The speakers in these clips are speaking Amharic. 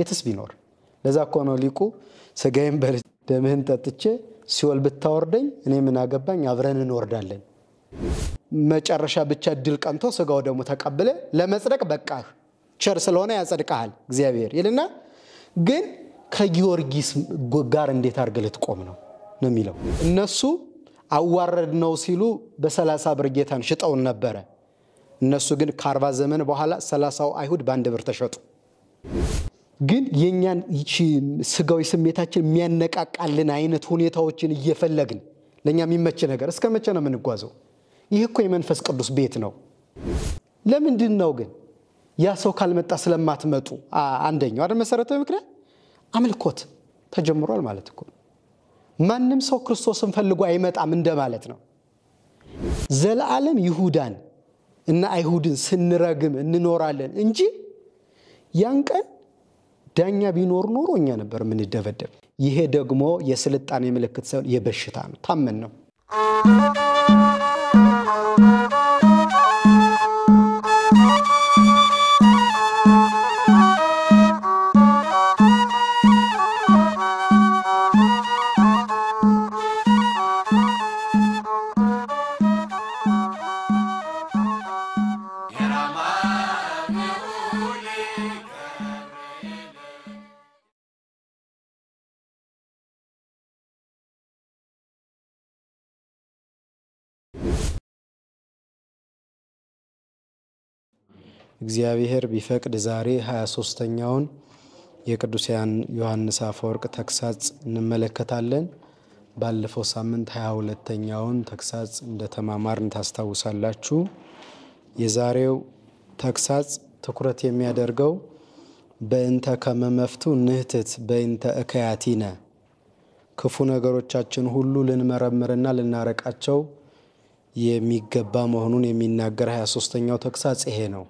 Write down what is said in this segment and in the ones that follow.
የትስ ቢኖር ለዛ እኮ ነው ሊቁ ስጋዬን በል ደምህን ጠጥቼ ሲወል ብታወርደኝ እኔ ምን አገባኝ፣ አብረን እንወርዳለን። መጨረሻ ብቻ ድል ቀንቶ ስጋው ደግሞ ተቀብለ ለመጽደቅ በቃህ፣ ቸር ስለሆነ ያጸድቀሃል እግዚአብሔር ይልና ግን ከጊዮርጊስ ጋር እንዴት አድርገህ ልትቆም ነው ነው የሚለው። እነሱ አዋረድ ነው ሲሉ በሰላሳ ብር ጌታን ሽጠውን ነበረ። እነሱ ግን ከአርባ ዘመን በኋላ ሰላሳው አይሁድ በአንድ ብር ተሸጡ። ግን የእኛን ስጋዊ ስሜታችን የሚያነቃቃልን አይነት ሁኔታዎችን እየፈለግን ለእኛ የሚመች ነገር እስከ መቼ ነው የምንጓዘው? ይህ እኮ የመንፈስ ቅዱስ ቤት ነው። ለምንድን ነው ግን ያ ሰው ካልመጣ ስለማትመጡ? አንደኛው አይደል መሰረታዊ ምክንያት አምልኮት ተጀምሯል ማለት እኮ ማንም ሰው ክርስቶስን ፈልጎ አይመጣም እንደማለት ነው። ዘለዓለም ይሁዳን እና አይሁድን ስንረግም እንኖራለን እንጂ ያን ቀን ዳኛ ቢኖር ኖሮ እኛ ነበር የምንደበደብ። ይሄ ደግሞ የስልጣኔ ምልክት ሳይሆን የበሽታ ነው። ታመን ነው። እግዚአብሔር ቢፈቅድ ዛሬ ሃያ ሶስተኛውን የቅዱስ ዮሐንስ አፈወርቅ ተግሳጽ እንመለከታለን። ባለፈው ሳምንት ሃያ ሁለተኛውን ተግሳጽ እንደተማማርን ታስታውሳላችሁ። የዛሬው ተግሳጽ ትኩረት የሚያደርገው በእንተ ከመመፍቱ ንህትት በእንተ እከያቲነ ክፉ ነገሮቻችን ሁሉ ልንመረምርና ልናረቃቸው የሚገባ መሆኑን የሚናገር 23 ሶስተኛው ተግሳጽ ይሄ ነው።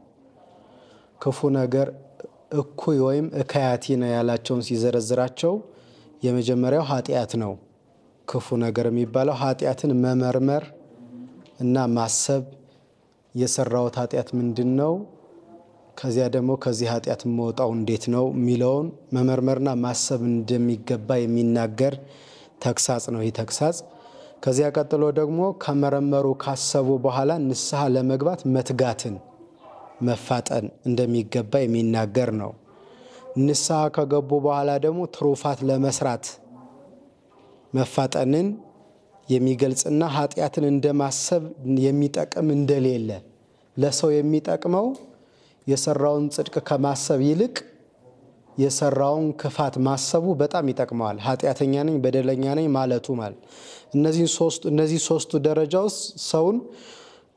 ክፉ ነገር እኩይ ወይም እካያቲ ነው ያላቸውን ሲዘረዝራቸው የመጀመሪያው ኃጢአት ነው። ክፉ ነገር የሚባለው ኃጢአትን መመርመር እና ማሰብ የሰራውት ኃጢአት ምንድን ነው፣ ከዚያ ደግሞ ከዚህ ኃጢአት መውጣው እንዴት ነው የሚለውን መመርመርና ማሰብ እንደሚገባ የሚናገር ተግሳጽ ነው። ይህ ተግሳጽ ከዚያ ቀጥሎ ደግሞ ከመረመሩ ካሰቡ በኋላ ንስሐ ለመግባት መትጋትን መፋጠን እንደሚገባ የሚናገር ነው። ንስሐ ከገቡ በኋላ ደግሞ ትሩፋት ለመስራት መፋጠንን የሚገልጽና ኃጢአትን እንደማሰብ የሚጠቅም እንደሌለ ለሰው የሚጠቅመው የሰራውን ጽድቅ ከማሰብ ይልቅ የሰራውን ክፋት ማሰቡ በጣም ይጠቅመዋል። ኃጢአተኛ ነኝ፣ በደለኛ ነኝ ማለቱ ማለት እነዚህ ሶስቱ ደረጃ ውስጥ ሰውን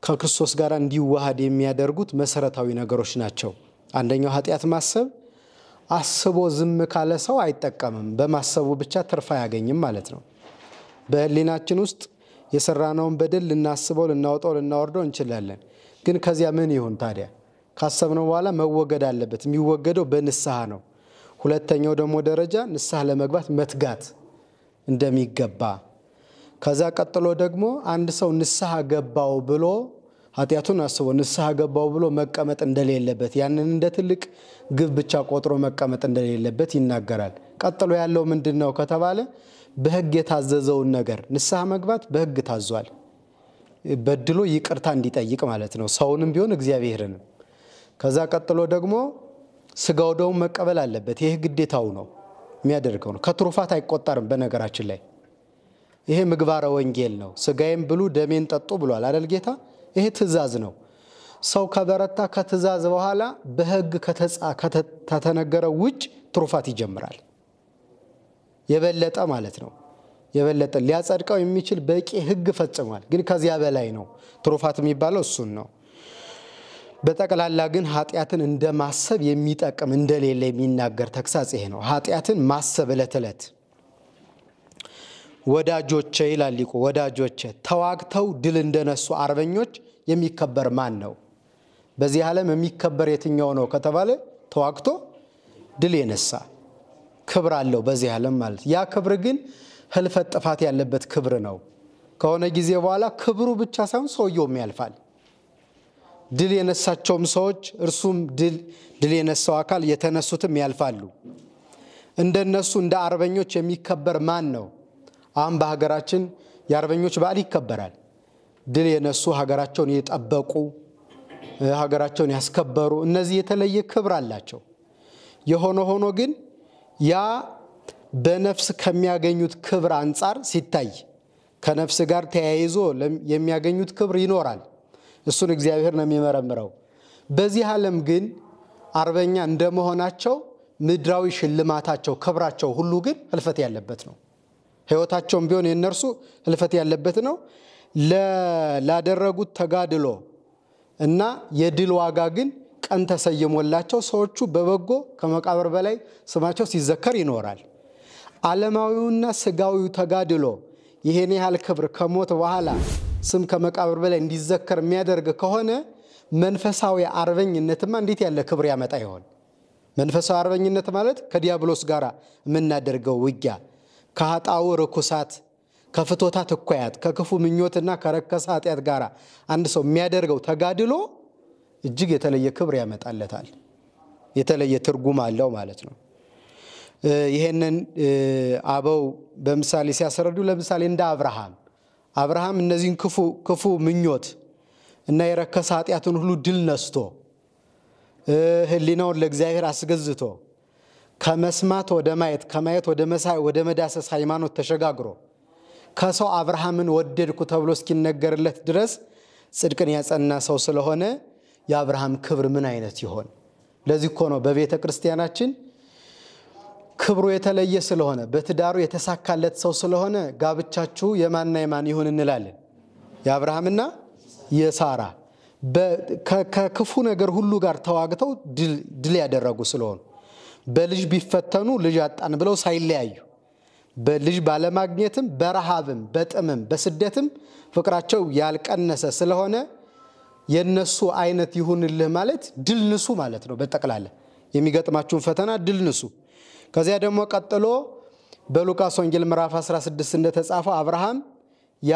ከክርስቶስ ጋር እንዲዋሃድ የሚያደርጉት መሰረታዊ ነገሮች ናቸው። አንደኛው ኃጢአት ማሰብ፣ አስቦ ዝም ካለ ሰው አይጠቀምም። በማሰቡ ብቻ ትርፍ አያገኝም ማለት ነው። በህሊናችን ውስጥ የሰራነውን በደል ልናስበው፣ ልናወጣው፣ ልናወርደው እንችላለን። ግን ከዚያ ምን ይሁን ታዲያ? ካሰብነው በኋላ መወገድ አለበት። የሚወገደው በንስሐ ነው። ሁለተኛው ደግሞ ደረጃ ንስሐ ለመግባት መትጋት እንደሚገባ ከዛ ቀጥሎ ደግሞ አንድ ሰው ንስሐ ገባው ብሎ ኃጢአቱን አስቦ ንስሐ ገባው ብሎ መቀመጥ እንደሌለበት ያንን እንደ ትልቅ ግብ ብቻ ቆጥሮ መቀመጥ እንደሌለበት ይናገራል። ቀጥሎ ያለው ምንድን ነው ከተባለ በሕግ የታዘዘውን ነገር ንስሐ መግባት በሕግ ታዟል። በድሎ ይቅርታ እንዲጠይቅ ማለት ነው፣ ሰውንም ቢሆን እግዚአብሔርንም። ከዛ ቀጥሎ ደግሞ ስጋ መቀበል አለበት። ይህ ግዴታው ነው፣ የሚያደርገው ነው። ከትሩፋት አይቆጠርም በነገራችን ላይ ይሄ ምግባረ ወንጌል ነው። ስጋዬን ብሉ ደሜን ጠጡ ብሏል አደል ጌታ። ይሄ ትእዛዝ ነው። ሰው ከበረታ ከትእዛዝ በኋላ በህግ ከተነገረው ውጭ ትሩፋት ይጀምራል። የበለጠ ማለት ነው የበለጠ ሊያጸድቀው የሚችል በቂ ህግ ፈጽሟል። ግን ከዚያ በላይ ነው። ትሩፋት የሚባለው እሱን ነው። በጠቅላላ ግን ኃጢአትን እንደ ማሰብ የሚጠቅም እንደሌለ የሚናገር ተግሳጽ ይሄ ነው። ኃጢአትን ማሰብ እለት እለት። ወዳጆቼ ይላል ሊቁ። ወዳጆቼ ተዋግተው ድል እንደነሱ አርበኞች የሚከበር ማን ነው? በዚህ ዓለም የሚከበር የትኛው ነው ከተባለ ተዋግቶ ድል የነሳ ክብር አለው በዚህ ዓለም ማለት። ያ ክብር ግን ህልፈት፣ ጥፋት ያለበት ክብር ነው። ከሆነ ጊዜ በኋላ ክብሩ ብቻ ሳይሆን ሰውየውም ያልፋል። ድል የነሳቸውም ሰዎች እርሱም ድል ድል የነሳው አካል የተነሱትም ያልፋሉ። እንደነሱ እንደ አርበኞች የሚከበር ማን ነው? አሁን በሀገራችን የአርበኞች በዓል ይከበራል። ድል የነሱ ሀገራቸውን የጠበቁ ሀገራቸውን ያስከበሩ እነዚህ የተለየ ክብር አላቸው። የሆነ ሆኖ ግን ያ በነፍስ ከሚያገኙት ክብር አንጻር ሲታይ ከነፍስ ጋር ተያይዞ የሚያገኙት ክብር ይኖራል። እሱን እግዚአብሔር ነው የሚመረምረው። በዚህ ዓለም ግን አርበኛ እንደመሆናቸው ምድራዊ ሽልማታቸው፣ ክብራቸው ሁሉ ግን ህልፈት ያለበት ነው። ህይወታቸውም ቢሆን የእነርሱ ህልፈት ያለበት ነው። ላደረጉት ተጋድሎ እና የድል ዋጋ ግን ቀን ተሰይሞላቸው ሰዎቹ በበጎ ከመቃብር በላይ ስማቸው ሲዘከር ይኖራል። ዓለማዊውና ስጋዊው ተጋድሎ ይሄን ያህል ክብር ከሞት በኋላ ስም ከመቃብር በላይ እንዲዘከር የሚያደርግ ከሆነ መንፈሳዊ አርበኝነትማ እንዴት ያለ ክብር ያመጣ ይሆን? መንፈሳዊ አርበኝነት ማለት ከዲያብሎስ ጋር የምናደርገው ውጊያ ከአጣው ርኩሳት ከፍቶታት እኳያት ከክፉ ምኞትና ከረከሰ ኃጢአት ጋር አንድ ሰው የሚያደርገው ተጋድሎ እጅግ የተለየ ክብር ያመጣለታል። የተለየ ትርጉም አለው ማለት ነው። ይሄንን አበው በምሳሌ ሲያስረዱ ለምሳሌ እንደ አብርሃም አብርሃም እነዚህን ክፉ ምኞት እና የረከሰ ኃጢአትን ሁሉ ድል ነስቶ ህሊናውን ለእግዚአብሔር አስገዝቶ ከመስማት ወደ ማየት ከማየት ወደ መሳይ ወደ መዳሰስ ሃይማኖት ተሸጋግሮ ከሰው አብርሃምን ወደድኩ ተብሎ እስኪነገርለት ድረስ ጽድቅን ያጸና ሰው ስለሆነ የአብርሃም ክብር ምን አይነት ይሆን? ለዚህ እኮ ነው በቤተ ክርስቲያናችን ክብሩ የተለየ ስለሆነ በትዳሩ የተሳካለት ሰው ስለሆነ ጋብቻችሁ የማንና የማን ይሁን እንላለን። የአብርሃምና የሳራ ከክፉ ነገር ሁሉ ጋር ተዋግተው ድል ያደረጉ ስለሆኑ በልጅ ቢፈተኑ ልጅ አጣን ብለው ሳይለያዩ በልጅ ባለማግኘትም በረሃብም በጥምም በስደትም ፍቅራቸው ያልቀነሰ ስለሆነ የነሱ አይነት ይሁንልህ ማለት ድል ንሱ ማለት ነው። በጠቅላላ የሚገጥማችሁን ፈተና ድል ንሱ። ከዚያ ደግሞ ቀጥሎ በሉቃስ ወንጌል ምዕራፍ 16 እንደተጻፈው አብርሃም ያ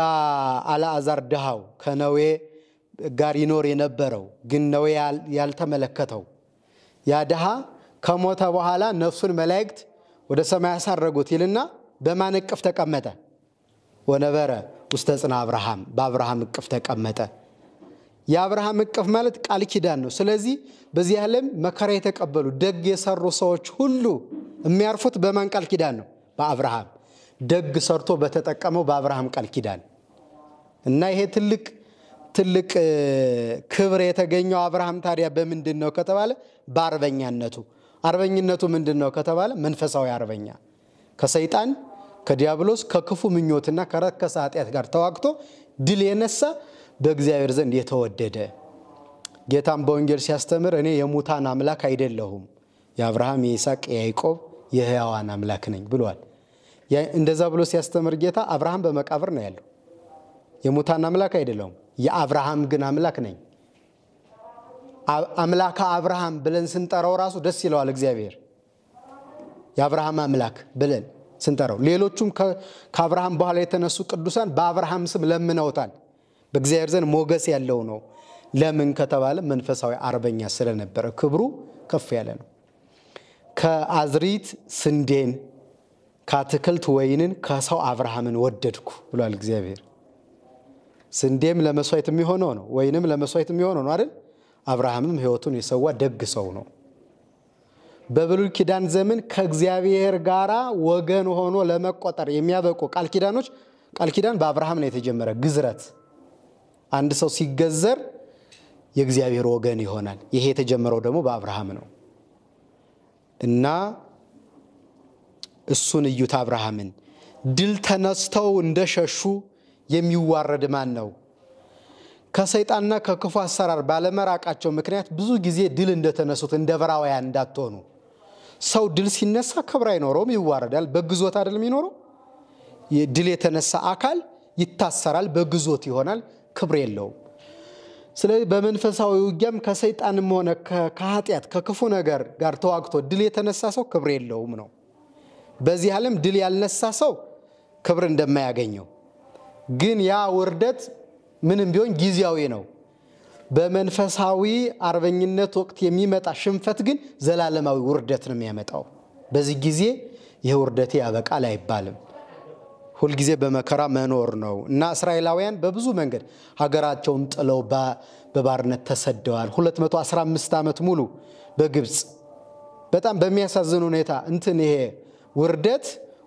አልዓዛር ድሃው ከነዌ ጋር ይኖር የነበረው ግን ነዌ ያልተመለከተው ያ ድሃ ከሞተ በኋላ ነፍሱን መላእክት ወደ ሰማይ ያሳረጉት ይልና በማን እቅፍ ተቀመጠ? ወነበረ ውስተ ጽና አብርሃም፣ በአብርሃም እቅፍ ተቀመጠ። የአብርሃም እቅፍ ማለት ቃል ኪዳን ነው። ስለዚህ በዚህ ዓለም መከራ የተቀበሉ ደግ የሰሩ ሰዎች ሁሉ የሚያርፉት በማን ቃል ኪዳን ነው? በአብርሃም ደግ ሰርቶ በተጠቀመው በአብርሃም ቃል ኪዳን እና ይሄ ትልቅ ትልቅ ክብር የተገኘው አብርሃም ታዲያ በምንድን ነው ከተባለ በአርበኛነቱ አርበኝነቱ ምንድን ነው ከተባለ መንፈሳዊ አርበኛ ከሰይጣን ከዲያብሎስ ከክፉ ምኞትና ከረከሰ ኃጢአት ጋር ተዋግቶ ድል የነሳ በእግዚአብሔር ዘንድ የተወደደ ጌታም በወንጌል ሲያስተምር እኔ የሙታን አምላክ አይደለሁም፣ የአብርሃም የይስሐቅ፣ የያዕቆብ የህያዋን አምላክ ነኝ ብሏል። እንደዛ ብሎ ሲያስተምር ጌታ አብርሃም በመቃብር ነው ያለው። የሙታን አምላክ አይደለሁም፣ የአብርሃም ግን አምላክ ነኝ አምላከ አብርሃም ብለን ስንጠራው ራሱ ደስ ይለዋል እግዚአብሔር። የአብርሃም አምላክ ብለን ስንጠራው ሌሎቹም ከአብርሃም በኋላ የተነሱ ቅዱሳን በአብርሃም ስም ለምነውታል። በእግዚአብሔር ዘንድ ሞገስ ያለው ነው። ለምን ከተባለ መንፈሳዊ አርበኛ ስለነበረ ክብሩ ከፍ ያለ ነው። ከአዝሪት ስንዴን፣ ከአትክልት ወይንን፣ ከሰው አብርሃምን ወደድኩ ብሏል እግዚአብሔር። ስንዴም ለመስዋዕት የሚሆነው ነው፣ ወይንም ለመስዋዕት የሚሆነው ነው አይደል? አብርሃምም ሕይወቱን የሰዋ ደግ ሰው ነው። በብሉይ ኪዳን ዘመን ከእግዚአብሔር ጋር ወገን ሆኖ ለመቆጠር የሚያበቁ ቃል ኪዳኖች ቃል ኪዳን በአብርሃም ነው የተጀመረ። ግዝረት አንድ ሰው ሲገዘር የእግዚአብሔር ወገን ይሆናል። ይሄ የተጀመረው ደግሞ በአብርሃም ነው እና እሱን እዩት አብርሃምን ድል ተነስተው እንደሸሹ የሚዋረድ ማን ነው? ከሰይጣንና ከክፉ አሰራር ባለመራቃቸው ምክንያት ብዙ ጊዜ ድል እንደተነሱት እንደ እንዳትሆኑ። ሰው ድል ሲነሳ ክብር አይኖረውም፣ ይዋረዳል። በግዞት አይደል የሚኖረው? ድል የተነሳ አካል ይታሰራል፣ በግዞት ይሆናል፣ ክብር የለውም። ስለዚህ በመንፈሳዊ ውጊያም ከሰይጣንም ሆነ ከኃጢአት ከክፉ ነገር ጋር ተዋግቶ ድል የተነሳ ሰው ክብር የለውም ነው። በዚህ ዓለም ድል ያልነሳ ሰው ክብር እንደማያገኘው ግን ያ ውርደት ምንም ቢሆን ጊዜያዊ ነው። በመንፈሳዊ አርበኝነት ወቅት የሚመጣ ሽንፈት ግን ዘላለማዊ ውርደት ነው የሚያመጣው። በዚህ ጊዜ ይህ ውርደቴ ያበቃል አይባልም። ሁልጊዜ በመከራ መኖር ነው እና እስራኤላውያን በብዙ መንገድ ሀገራቸውን ጥለው በባርነት ተሰደዋል። 215 ዓመት ሙሉ በግብፅ በጣም በሚያሳዝን ሁኔታ እንትን ይሄ ውርደት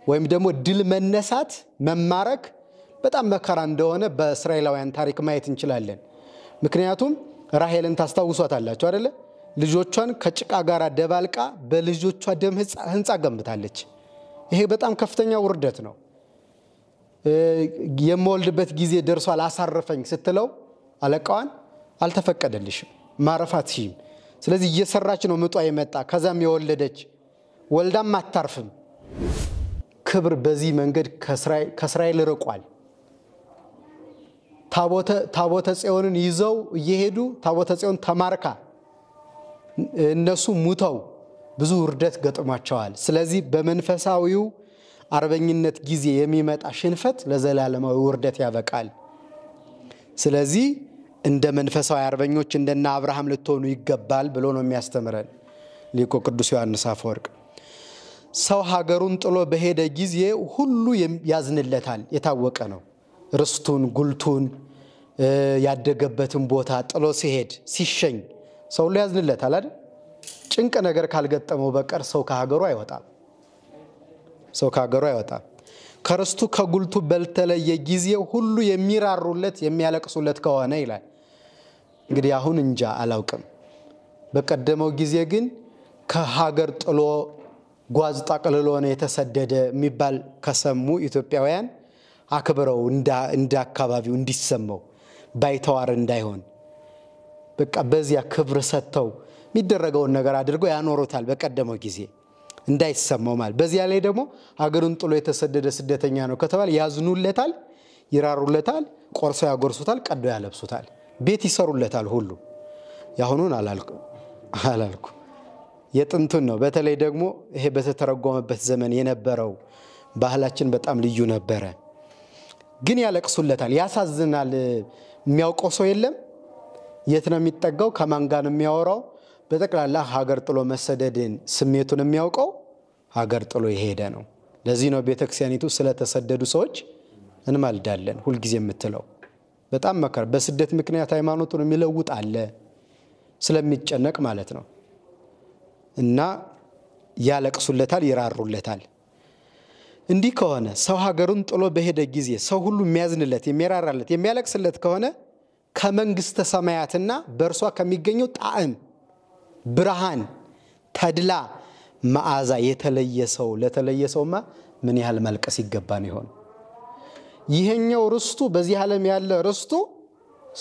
ወይም ደግሞ ድል መነሳት መማረክ በጣም መከራ እንደሆነ በእስራኤላውያን ታሪክ ማየት እንችላለን። ምክንያቱም ራሄልን ታስታውሷታላችሁ አደለ? ልጆቿን ከጭቃ ጋር ደባልቃ በልጆቿ ደም ህንፃ ገንብታለች። ይሄ በጣም ከፍተኛ ውርደት ነው። የምወልድበት ጊዜ ደርሷል አሳርፈኝ ስትለው አለቃዋን አልተፈቀደልሽም፣ ማረፋት ሽም ስለዚህ እየሰራች ነው ምጧ የመጣ ከዛም የወለደች ወልዳም አታርፍም። ክብር በዚህ መንገድ ከእስራኤል ርቋል። ታቦተ ጽዮንን ይዘው እየሄዱ ታቦተ ጽዮን ተማርካ እነሱ ሙተው ብዙ ውርደት ገጥሟቸዋል። ስለዚህ በመንፈሳዊው አርበኝነት ጊዜ የሚመጣ ሽንፈት ለዘላለማዊ ውርደት ያበቃል። ስለዚህ እንደ መንፈሳዊ አርበኞች እንደና አብርሃም ልትሆኑ ይገባል ብሎ ነው የሚያስተምረን ሊቁ ቅዱስ ዮሐንስ አፈወርቅ። ሰው ሀገሩን ጥሎ በሄደ ጊዜ ሁሉ ያዝንለታል፣ የታወቀ ነው። ርስቱን፣ ጉልቱን፣ ያደገበትን ቦታ ጥሎ ሲሄድ ሲሸኝ ሰው ሁሉ ያዝንለታል አይደል? ጭንቅ ነገር ካልገጠመው በቀር ሰው ከሀገሩ አይወጣም። ሰው ከሀገሩ አይወጣም። ከርስቱ ከጉልቱ በልተለየ ጊዜ ሁሉ የሚራሩለት የሚያለቅሱለት ከሆነ ይላል። እንግዲህ አሁን እንጃ አላውቅም። በቀደመው ጊዜ ግን ከሀገር ጥሎ ጓዝ ጠቅልሎ ነው የተሰደደ የሚባል ከሰሙ ኢትዮጵያውያን አክብረው እንደ አካባቢው እንዲሰማው ባይተዋር እንዳይሆን በቃ በዚያ ክብር ሰጥተው የሚደረገውን ነገር አድርገው ያኖሩታል። በቀደመው ጊዜ እንዳይሰማው ማለት በዚያ ላይ ደግሞ አገሩን ጥሎ የተሰደደ ስደተኛ ነው ከተባለ ያዝኑለታል፣ ይራሩለታል፣ ቆርሰው ያጎርሱታል፣ ቀዶ ያለብሱታል፣ ቤት ይሰሩለታል። ሁሉ ያሁኑን አላልኩ የጥንቱን ነው። በተለይ ደግሞ ይሄ በተተረጎመበት ዘመን የነበረው ባህላችን በጣም ልዩ ነበረ። ግን ያለቅሱለታል፣ ያሳዝናል። የሚያውቀው ሰው የለም። የት ነው የሚጠጋው? ከማን ጋር ነው የሚያወራው? በጠቅላላ ሀገር ጥሎ መሰደድን ስሜቱን የሚያውቀው ሀገር ጥሎ የሄደ ነው። ለዚህ ነው ቤተክርስቲያኒቱ ስለተሰደዱ ሰዎች እንማልዳለን ሁልጊዜ የምትለው። በጣም መከር በስደት ምክንያት ሃይማኖቱን የሚለውጥ አለ ስለሚጨነቅ ማለት ነው። እና ያለቅሱለታል፣ ይራሩለታል። እንዲህ ከሆነ ሰው ሀገሩን ጥሎ በሄደ ጊዜ ሰው ሁሉ የሚያዝንለት፣ የሚራራለት፣ የሚያለቅስለት ከሆነ ከመንግስተ ሰማያትና በእርሷ ከሚገኘው ጣዕም፣ ብርሃን፣ ተድላ፣ መዓዛ የተለየ ሰው ለተለየ ሰውማ ምን ያህል ማልቀስ ይገባን ይሆን? ይሄኛው ርስቱ በዚህ ዓለም ያለ ርስቱ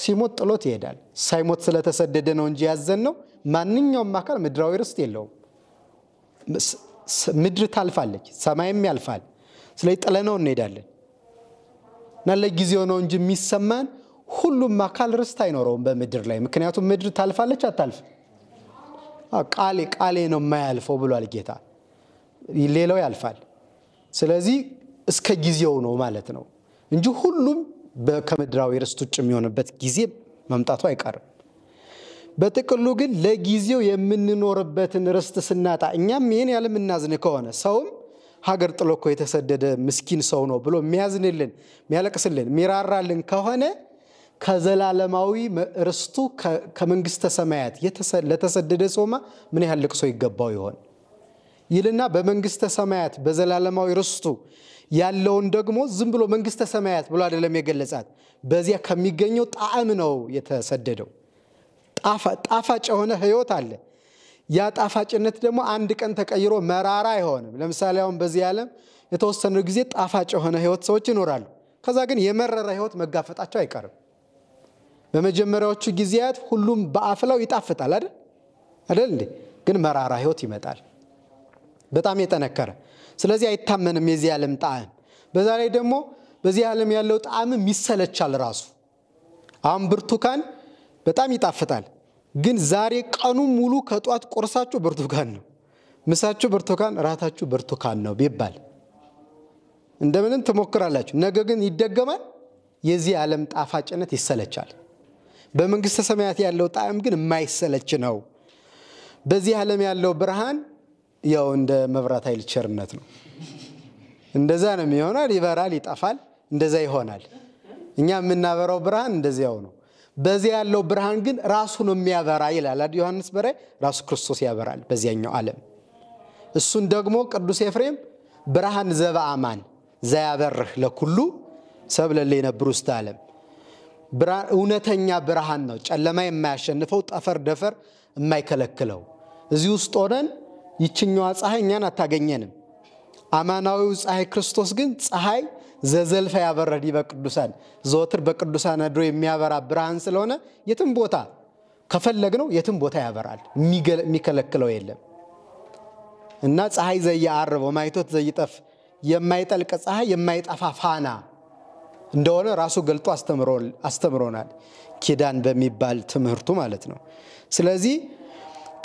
ሲሞት ጥሎት ይሄዳል። ሳይሞት ስለተሰደደ ነው እንጂ ያዘን ነው። ማንኛውም አካል ምድራዊ ርስት የለውም። ምድር ታልፋለች፣ ሰማይም ያልፋል፣ ስለዚህ ጥለነው እንሄዳለን እና ለጊዜው ነው እንጂ የሚሰማን ሁሉም አካል ርስት አይኖረውም በምድር ላይ። ምክንያቱም ምድር ታልፋለች አታልፍ። ቃሌ ቃሌ ነው የማያልፈው ብሏል ጌታ። ሌላው ያልፋል። ስለዚህ እስከ ጊዜው ነው ማለት ነው እንጂ ሁሉም ከምድራዊ ርስት ውጭ የሚሆንበት ጊዜ መምጣቱ አይቀርም። በጥቅሉ ግን ለጊዜው የምንኖርበትን ርስት ስናጣ እኛም ይህን ያለምናዝን ከሆነ ሰውም ሀገር ጥሎ እኮ የተሰደደ ምስኪን ሰው ነው ብሎ የሚያዝንልን፣ የሚያለቅስልን፣ የሚራራልን ከሆነ ከዘላለማዊ ርስቱ ከመንግስተ ሰማያት ለተሰደደ ሰውማ ምን ያህል ልቅሶ ይገባው ይሆን ይልና በመንግስተ ሰማያት በዘላለማዊ ርስቱ ያለውን ደግሞ ዝም ብሎ መንግስተ ሰማያት ብሎ አይደለም የገለጻት። በዚያ ከሚገኘው ጣዕም ነው የተሰደደው። ጣፋጭ የሆነ ህይወት አለ። ያ ጣፋጭነት ደግሞ አንድ ቀን ተቀይሮ መራራ አይሆንም። ለምሳሌ አሁን በዚህ ዓለም የተወሰነ ጊዜ ጣፋጭ የሆነ ህይወት ሰዎች ይኖራሉ። ከዛ ግን የመረረ ህይወት መጋፈጣቸው አይቀርም። በመጀመሪያዎቹ ጊዜያት ሁሉም በአፍላው ይጣፍጣል አይደል አይደል እንዴ? ግን መራራ ህይወት ይመጣል፣ በጣም የጠነከረ ስለዚህ አይታመንም የዚህ ዓለም ጣዕም። በዛ ላይ ደግሞ በዚህ ዓለም ያለው ጣዕምም ይሰለቻል ራሱ። አሁን ብርቱካን በጣም ይጣፍጣል ግን ዛሬ ቀኑ ሙሉ ከጧት ቁርሳችሁ ብርቱካን ነው፣ ምሳችሁ ብርቱካን፣ ራታችሁ ብርቱካን ነው ቢባል እንደምንም ትሞክራላችሁ። ነገ ግን ይደገማል። የዚህ ዓለም ጣፋጭነት ይሰለቻል። በመንግሥተ ሰማያት ያለው ጣዕም ግን የማይሰለች ነው። በዚህ ዓለም ያለው ብርሃን ያው እንደ መብራት ኃይል ቸርነት ነው። እንደዛ ነው የሚሆነው። ይበራል፣ ይጠፋል፣ እንደዛ ይሆናል። እኛ የምናበራው ብርሃን እንደዚያው ነው። በዚያ ያለው ብርሃን ግን ራሱ ነው የሚያበራ ይላል አይደል ዮሐንስ በራይ ራሱ ክርስቶስ ያበራል በዚያኛው ዓለም። እሱን ደግሞ ቅዱስ ኤፍሬም ብርሃን ዘበአማን ዘያበርህ ለኩሉ ሰብ ለለ የነብር ውስጥ ዓለም እውነተኛ ብርሃን ነው፣ ጨለማ የማያሸንፈው ጠፈር ደፈር የማይከለክለው። እዚህ ውስጥ ሆነን ይችኛዋ ፀሐይ እኛን አታገኘንም። አማናዊው ፀሐይ ክርስቶስ ግን ፀሐይ ዘዘልፈ ያበረድ በቅዱሳን ዘወትር በቅዱሳን አድሮ የሚያበራ ብርሃን ስለሆነ የትም ቦታ ከፈለግነው የትም ቦታ ያበራል፣ የሚከለክለው የለም እና ፀሐይ ዘያአርብ ማይቶት ዘይጠፍ የማይጠልቅ ፀሐይ የማይጠፋ ፋና እንደሆነ ራሱ ገልጦ አስተምሮናል፣ ኪዳን በሚባል ትምህርቱ ማለት ነው። ስለዚህ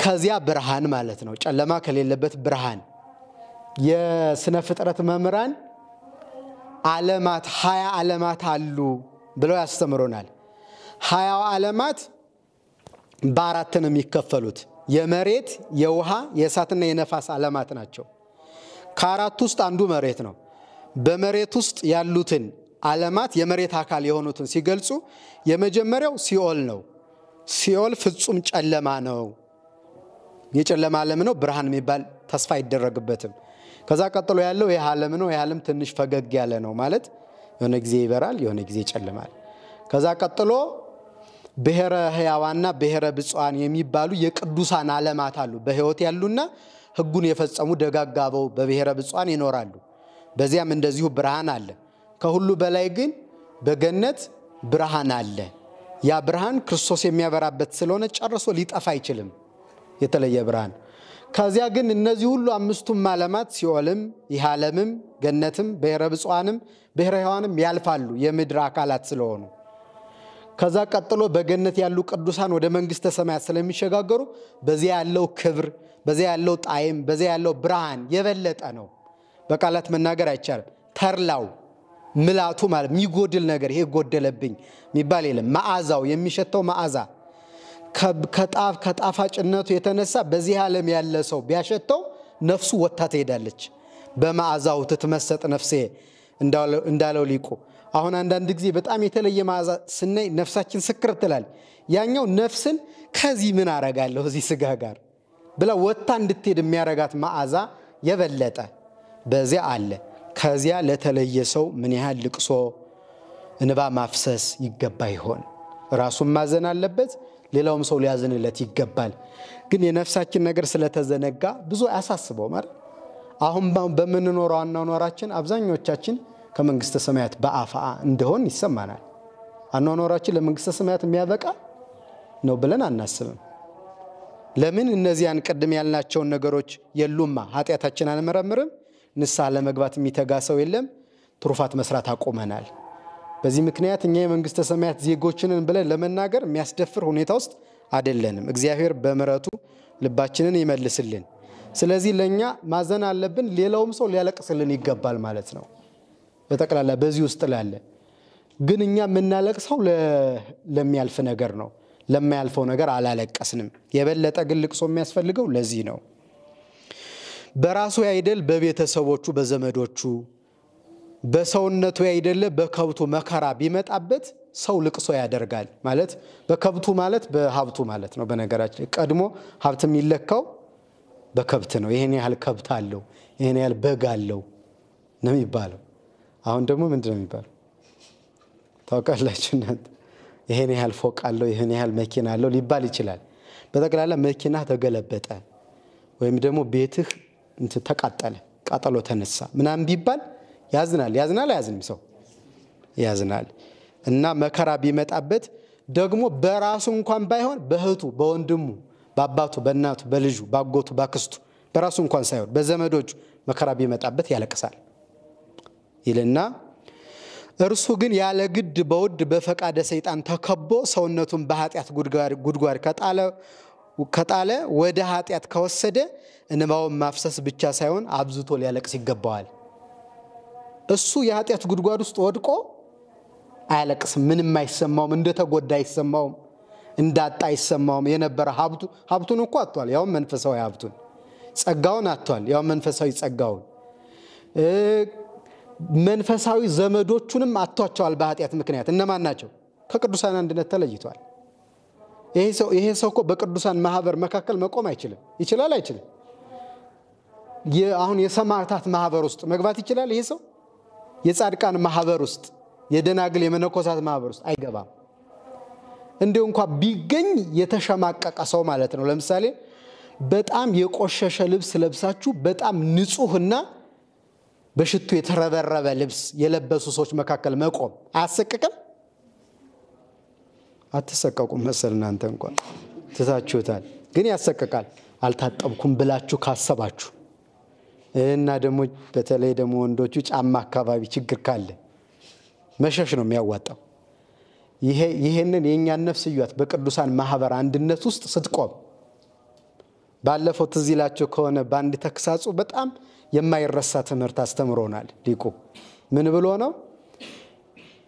ከዚያ ብርሃን ማለት ነው፣ ጨለማ ከሌለበት ብርሃን የስነ ፍጥረት መምህራን ዓለማት ሀያ ዓለማት አሉ ብለው ያስተምሮናል። ሀያው ዓለማት በአራት ነው የሚከፈሉት። የመሬት፣ የውሃ፣ የእሳትና የነፋስ ዓለማት ናቸው። ከአራቱ ውስጥ አንዱ መሬት ነው። በመሬት ውስጥ ያሉትን ዓለማት የመሬት አካል የሆኑትን ሲገልጹ የመጀመሪያው ሲኦል ነው። ሲኦል ፍጹም ጨለማ ነው። የጨለማ ዓለም ነው። ብርሃን የሚባል ተስፋ አይደረግበትም። ከዛ ቀጥሎ ያለው ይህ ዓለም ነው። ይህ ዓለም ትንሽ ፈገግ ያለ ነው ማለት የሆነ ጊዜ ይበራል፣ የሆነ ጊዜ ይጨልማል። ከዛ ቀጥሎ ብሔረ ህያዋና ብሔረ ብፁዓን የሚባሉ የቅዱሳን ዓለማት አሉ። በህይወት ያሉና ህጉን የፈጸሙ ደጋጋበው በብሔረ ብፁዓን ይኖራሉ። በዚያም እንደዚሁ ብርሃን አለ። ከሁሉ በላይ ግን በገነት ብርሃን አለ። ያ ብርሃን ክርስቶስ የሚያበራበት ስለሆነ ጨርሶ ሊጠፋ አይችልም። የተለየ ብርሃን ከዚያ ግን እነዚህ ሁሉ አምስቱም ዓለማት ሲኦልም፣ ይህ ዓለምም፣ ገነትም፣ ብሔረ ብፁዓንም ብሔረ ሕያዋንም ያልፋሉ የምድር አካላት ስለሆኑ። ከዛ ቀጥሎ በገነት ያሉ ቅዱሳን ወደ መንግስተ ሰማያት ስለሚሸጋገሩ በዚያ ያለው ክብር፣ በዚያ ያለው ጣዕም፣ በዚያ ያለው ብርሃን የበለጠ ነው። በቃላት መናገር አይቻልም። ተርላው ምላቱ ማለት የሚጎድል ነገር ይሄ ጎደለብኝ የሚባል የለም። መዓዛው የሚሸተው መዓዛ ከጣፋጭነቱ የተነሳ በዚህ ዓለም ያለ ሰው ቢያሸተው ነፍሱ ወታ ትሄዳለች። በመዓዛው ትትመሰጥ ነፍሴ እንዳለው ሊቁ። አሁን አንዳንድ ጊዜ በጣም የተለየ መዓዛ ስናይ ነፍሳችን ስክር ትላል። ያኛው ነፍስን ከዚህ ምን አረጋለሁ እዚህ ስጋ ጋር ብላ ወታ እንድትሄድ የሚያረጋት መዓዛ የበለጠ በዚያ አለ። ከዚያ ለተለየ ሰው ምን ያህል ልቅሶ፣ እንባ ማፍሰስ ይገባ ይሆን? ራሱን ማዘን አለበት። ሌላውም ሰው ሊያዝንለት ይገባል። ግን የነፍሳችን ነገር ስለተዘነጋ ብዙ አያሳስበው ማለት አሁን በምንኖረው አኗኗራችን አብዛኞቻችን ከመንግስተ ሰማያት በአፋ እንደሆን ይሰማናል። አኗኗራችን ለመንግስተ ሰማያት የሚያበቃ ነው ብለን አናስብም። ለምን እነዚያን ቅድም ያልናቸውን ነገሮች የሉማ። ኃጢአታችን አንመረምርም። ንሳ ለመግባት የሚተጋ ሰው የለም። ትሩፋት መስራት አቁመናል። በዚህ ምክንያት እኛ የመንግስተ ሰማያት ዜጎችንን ብለን ለመናገር የሚያስደፍር ሁኔታ ውስጥ አይደለንም። እግዚአብሔር በምረቱ ልባችንን ይመልስልን። ስለዚህ ለእኛ ማዘን አለብን፣ ሌላውም ሰው ሊያለቅስልን ይገባል ማለት ነው። በጠቅላላ በዚህ ውስጥ ላለ ግን እኛ የምናለቅሰው ለሚያልፍ ነገር ነው። ለማያልፈው ነገር አላለቀስንም። የበለጠ ግን ልቅሶ የሚያስፈልገው ለዚህ ነው። በራሱ አይደል በቤተሰቦቹ በዘመዶቹ በሰውነቱ ያይደለ በከብቱ መከራ ቢመጣበት ሰው ልቅሶ ያደርጋል። ማለት በከብቱ ማለት በሀብቱ ማለት ነው። በነገራችን ቀድሞ ሀብት የሚለካው በከብት ነው። ይህን ያህል ከብት አለው፣ ይህን ያህል በግ አለው ነው የሚባለው። አሁን ደግሞ ምንድን ነው የሚባለው ታውቃላችሁ እናንተ? ይህን ያህል ፎቅ አለው፣ ይህን ያህል መኪና አለው ሊባል ይችላል። በጠቅላላ መኪና ተገለበጠ ወይም ደግሞ ቤትህ ተቃጠለ፣ ቃጠሎ ተነሳ ምናምን ቢባል ያዝናል። ያዝናል አያዝንም? ሰው ያዝናል። እና መከራ ቢመጣበት ደግሞ በራሱ እንኳን ባይሆን በእህቱ፣ በወንድሙ፣ በአባቱ፣ በእናቱ፣ በልጁ፣ በአጎቱ፣ በአክስቱ በራሱ እንኳን ሳይሆን በዘመዶቹ መከራ ቢመጣበት ያለቅሳል ይልና እርሱ ግን ያለ ግድ በውድ በፈቃደ ሰይጣን ተከቦ ሰውነቱን በኃጢአት ጉድጓድ ከጣለ ወደ ኃጢአት ከወሰደ እንባውን ማፍሰስ ብቻ ሳይሆን አብዝቶ ሊያለቅስ ይገባዋል። እሱ የኃጢአት ጉድጓድ ውስጥ ወድቆ አያለቅስም። ምንም አይሰማውም። እንደተጎዳ አይሰማውም። እንዳጣ አይሰማውም። የነበረ ሀብቱን እኮ አቷል ያውም መንፈሳዊ ሀብቱን። ጸጋውን አቷል ያውም መንፈሳዊ ጸጋውን። መንፈሳዊ ዘመዶቹንም አጥቷቸዋል በኃጢአት ምክንያት። እነማን ናቸው? ከቅዱሳን አንድነት ተለይቷል። ይሄ ሰው እኮ በቅዱሳን ማህበር መካከል መቆም አይችልም። ይችላል? አይችልም? አሁን የሰማዕታት ማህበር ውስጥ መግባት ይችላል ይሄ ሰው? የጻድቃን ማህበር ውስጥ የደናግል የመነኮሳት ማህበር ውስጥ አይገባም። እንዲሁ እንኳ ቢገኝ የተሸማቀቀ ሰው ማለት ነው። ለምሳሌ በጣም የቆሸሸ ልብስ ለብሳችሁ በጣም ንጹህና በሽቱ የተረበረበ ልብስ የለበሱ ሰዎች መካከል መቆም አያሰቅቅም? አትሰቀቁም መሰል እናንተ እንኳን ትታችሁታል፣ ግን ያሰቅቃል። አልታጠብኩም ብላችሁ ካሰባችሁ እና ደግሞ በተለይ ደግሞ ወንዶቹ ጫማ አካባቢ ችግር ካለ መሸሽ ነው የሚያዋጣው። ይህንን የእኛን ነፍስ እዩት። በቅዱሳን ማህበር አንድነት ውስጥ ስትቆም ባለፈው ትዝ ይላቸው ከሆነ በአንድ ተክሳጹ በጣም የማይረሳ ትምህርት አስተምሮናል ሊቁ። ምን ብሎ ነው?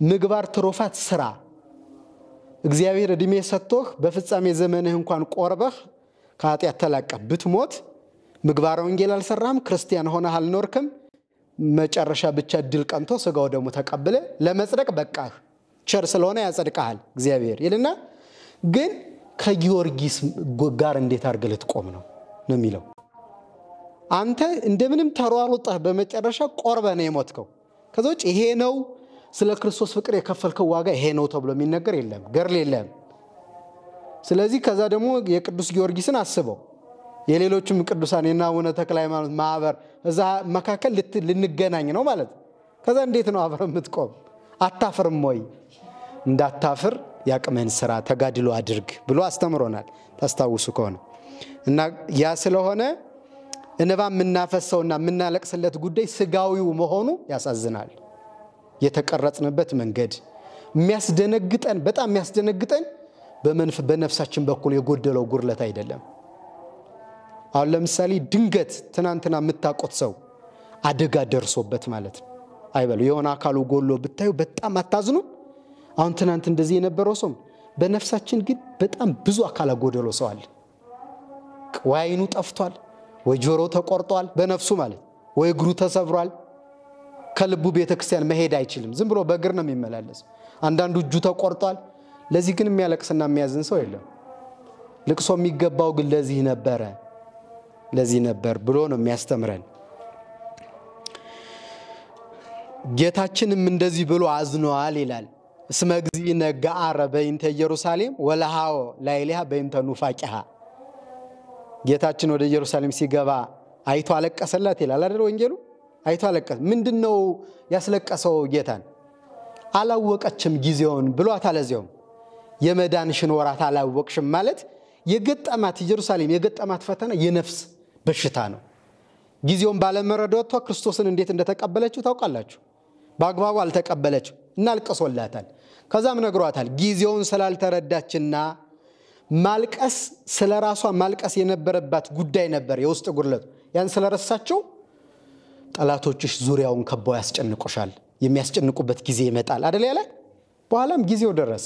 ምግባር ትሩፋት ስራ እግዚአብሔር እድሜ ሰጥቶህ በፍጻሜ ዘመንህ እንኳን ቆርበህ ከኃጢአት ተላቀ ብትሞት ምግባረ ወንጌል አልሰራም ክርስቲያን ሆነህ አልኖርክም። መጨረሻ ብቻ ድል ቀንቶ ስጋው ደግሞ ተቀብለ ለመጽደቅ በቃህ፣ ቸር ስለሆነ ያጸድቀሃል እግዚአብሔር ይልና ግን ከጊዮርጊስ ጋር እንዴት አድርገህ ልትቆም ነው ነው የሚለው። አንተ እንደምንም ተሯሩጠህ በመጨረሻ ቆርበ ነው የሞትከው። ከዚ ውጭ ይሄ ነው ስለ ክርስቶስ ፍቅር የከፈልከው ዋጋ ይሄ ነው ተብሎ የሚነገር የለም፣ ገርል የለም። ስለዚህ ከዛ ደግሞ የቅዱስ ጊዮርጊስን አስበው። የሌሎችም ቅዱሳን የና አቡነ ተክለ ሃይማኖት ማህበር እዛ መካከል ልንገናኝ ነው ማለት ከዛ እንዴት ነው አብረ የምትቆም አታፍርም ወይ እንዳታፍር ያቅመን ስራ ተጋድሎ አድርግ ብሎ አስተምሮናል ታስታውሱ ከሆነ እና ያ ስለሆነ እንባ የምናፈሰውና የምናለቅስለት ጉዳይ ስጋዊው መሆኑ ያሳዝናል የተቀረጽንበት መንገድ የሚያስደነግጠን በጣም የሚያስደነግጠን በነፍሳችን በኩል የጎደለው ጉርለት አይደለም አሁን ለምሳሌ ድንገት ትናንትና የምታውቁት ሰው አደጋ ደርሶበት ማለት ነው አይበሉ የሆነ አካሉ ጎሎ ብታዩ በጣም አታዝኑ። አሁን ትናንት እንደዚህ የነበረው ሰው በነፍሳችን ግን በጣም ብዙ አካል ጎደሎ ሰው አለ። ወይ አይኑ ጠፍቷል፣ ወይ ጆሮ ተቆርጧል፣ በነፍሱ ማለት ወይ እግሩ ተሰብሯል። ከልቡ ቤተክርስቲያን መሄድ አይችልም። ዝም ብሎ በእግር ነው የሚመላለስ። አንዳንዱ እጁ ተቆርጧል። ለዚህ ግን የሚያለቅስና የሚያዝን ሰው የለም። ልቅሶ የሚገባው ግን ለዚህ ነበረ። ለዚህ ነበር ብሎ ነው የሚያስተምረን። ጌታችንም እንደዚህ ብሎ አዝነዋል ይላል። እስመ እግዚእ ነግዐ በእንተ ኢየሩሳሌም ወለሃወ ላዕሌሃ በእንተ ኑፋቂሃ። ጌታችን ወደ ኢየሩሳሌም ሲገባ አይቶ አለቀሰላት ይላል አይደል ወንጌሉ? አይቶ አለቀሰ። ምንድን ነው ያስለቀሰው ጌታን? አላወቀችም ጊዜውን ብሏት አለዚያውም የመዳንሽን ወራት አላወቅሽም ማለት የገጠማት ኢየሩሳሌም የገጠማት ፈተና የነፍስ በሽታ ነው። ጊዜውን ባለመረዳቷ ክርስቶስን እንዴት እንደተቀበለችው ታውቃላችሁ። በአግባቡ አልተቀበለችው እና አልቅሶላታል። ከዛም ነግሯታል። ጊዜውን ስላልተረዳችና ማልቀስ ስለ ራሷ ማልቀስ የነበረባት ጉዳይ ነበር የውስጥ ጉድለቱ። ያን ስለረሳቸው ጠላቶችሽ ዙሪያውን ከበው ያስጨንቁሻል። የሚያስጨንቁበት ጊዜ ይመጣል አደል ያላት። በኋላም ጊዜው ደረሰ።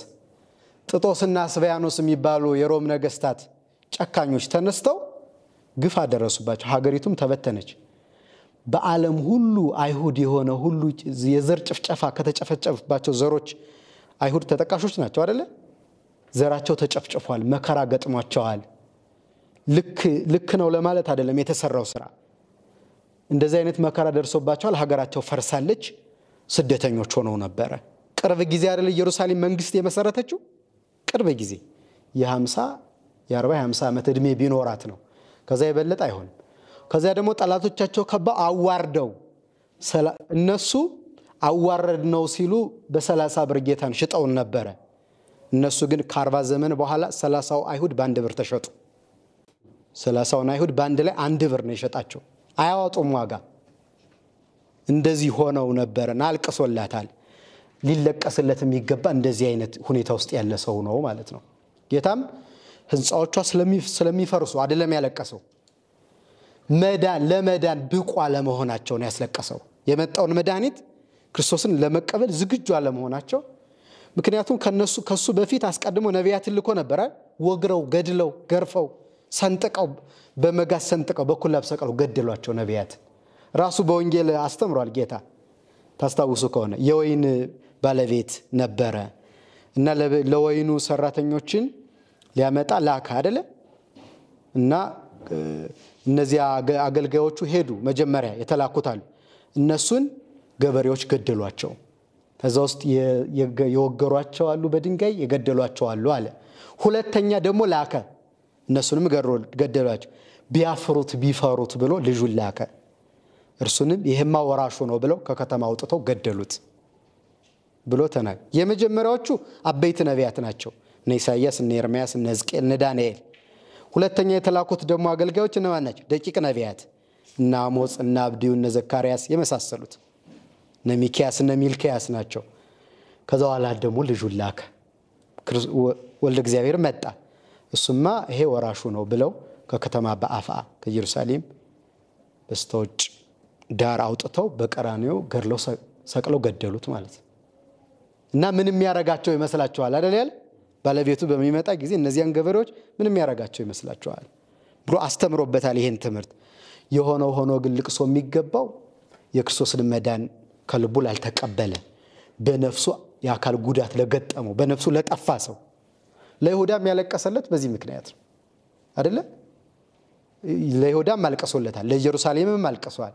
ጥጦስና ስቫያኖስ የሚባሉ የሮም ነገስታት ጨካኞች ተነስተው ግፍ አደረሱባቸው። ሀገሪቱም ተበተነች። በዓለም ሁሉ አይሁድ የሆነ ሁሉ የዘር ጭፍጨፋ ከተጨፈጨፍባቸው ዘሮች አይሁድ ተጠቃሾች ናቸው አደለ? ዘራቸው ተጨፍጭፏል፣ መከራ ገጥሟቸዋል። ልክ ነው ለማለት አይደለም የተሰራው ስራ። እንደዚህ አይነት መከራ ደርሶባቸዋል። ሀገራቸው ፈርሳለች፣ ስደተኞች ሆነው ነበረ። ቅርብ ጊዜ አይደለ ኢየሩሳሌም መንግስት የመሰረተችው ቅርብ ጊዜ የ50 የ40 50 ዓመት ዕድሜ ቢኖራት ነው ከዛ የበለጠ አይሆንም። ከዚያ ደግሞ ጠላቶቻቸው ከባ አዋርደው እነሱ አዋረድ ነው ሲሉ በሰላሳ ብር ጌታን ሽጠውን ነበረ። እነሱ ግን ከአርባ ዘመን በኋላ ሰላሳው አይሁድ በአንድ ብር ተሸጡ። ሰላሳውን አይሁድ በአንድ ላይ አንድ ብር ነው የሸጣቸው። አያዋጡም ዋጋ። እንደዚህ ሆነው ነበረና አልቅሶላታል። ሊለቀስለት የሚገባ እንደዚህ አይነት ሁኔታ ውስጥ ያለ ሰው ነው ማለት ነው። ጌታም ህንፃዎቿ ስለሚፈርሱ አይደለም ያለቀሰው፣ መዳን ለመዳን ብቁ አለመሆናቸውን ያስለቀሰው የመጣውን መድኃኒት ክርስቶስን ለመቀበል ዝግጁ አለመሆናቸው። ምክንያቱም ከነሱ ከሱ በፊት አስቀድሞ ነቢያት ልኮ ነበረ። ወግረው፣ ገድለው፣ ገርፈው፣ ሰንጥቀው፣ በመጋዝ ሰንጥቀው፣ በኩላብ ሰቅለው ገደሏቸው ነቢያት። ራሱ በወንጌል አስተምሯል ጌታ ታስታውሱ ከሆነ የወይን ባለቤት ነበረ እና ለወይኑ ሰራተኞችን ሊያመጣ ላከ አደለ እና እነዚያ አገልጋዮቹ ሄዱ። መጀመሪያ የተላኩታሉ እነሱን ገበሬዎች ገደሏቸው። ከዛ ውስጥ የወገሯቸው አሉ፣ በድንጋይ የገደሏቸው አሉ አለ። ሁለተኛ ደግሞ ላከ። እነሱንም ገደሏቸው። ቢያፍሩት ቢፈሩት ብሎ ልጁን ላከ። እርሱንም ይህማ ወራሹ ነው ብለው ከከተማ አውጥተው ገደሉት ብሎ ተናገ የመጀመሪያዎቹ አበይት ነቢያት ናቸው። እነ ኢሳያስ፣ እነ ኤርምያስ፣ እነ ሕዝቅኤል፣ እነ ዳንኤል። ሁለተኛ የተላኩት ደግሞ አገልጋዮች እነማን ናቸው? ደቂቅ ነቢያት እነ አሞጽ፣ እነ አብድዩ፣ እነ ዘካርያስ የመሳሰሉት እነ ሚኪያስ፣ እነ ሚልኪያስ ናቸው። ከዛ በኋላ ደግሞ ልጁን ላከ። ወልደ እግዚአብሔር መጣ። እሱማ ይሄ ወራሹ ነው ብለው ከከተማ በአፍአ ከኢየሩሳሌም በስተውጭ ዳር አውጥተው በቀራንዮ ገድለው ሰቅለው ገደሉት ማለት ነው። እና ምን የሚያደርጋቸው ይመስላችኋል? አደል ያለ ባለቤቱ በሚመጣ ጊዜ እነዚያን ገበሬዎች ምንም ያደርጋቸው ይመስላቸዋል ብሎ አስተምሮበታል ይሄን ትምህርት። የሆነ ሆኖ ግን ልቅሶ የሚገባው የክርስቶስን መዳን ከልቡ ላልተቀበለ፣ በነፍሱ የአካል ጉዳት ለገጠመው፣ በነፍሱ ለጠፋ ሰው ለይሁዳም ያለቀሰለት በዚህ ምክንያት ነው አደለ? ለይሁዳም አልቀሶለታል፣ ለኢየሩሳሌምም አልቀሷል።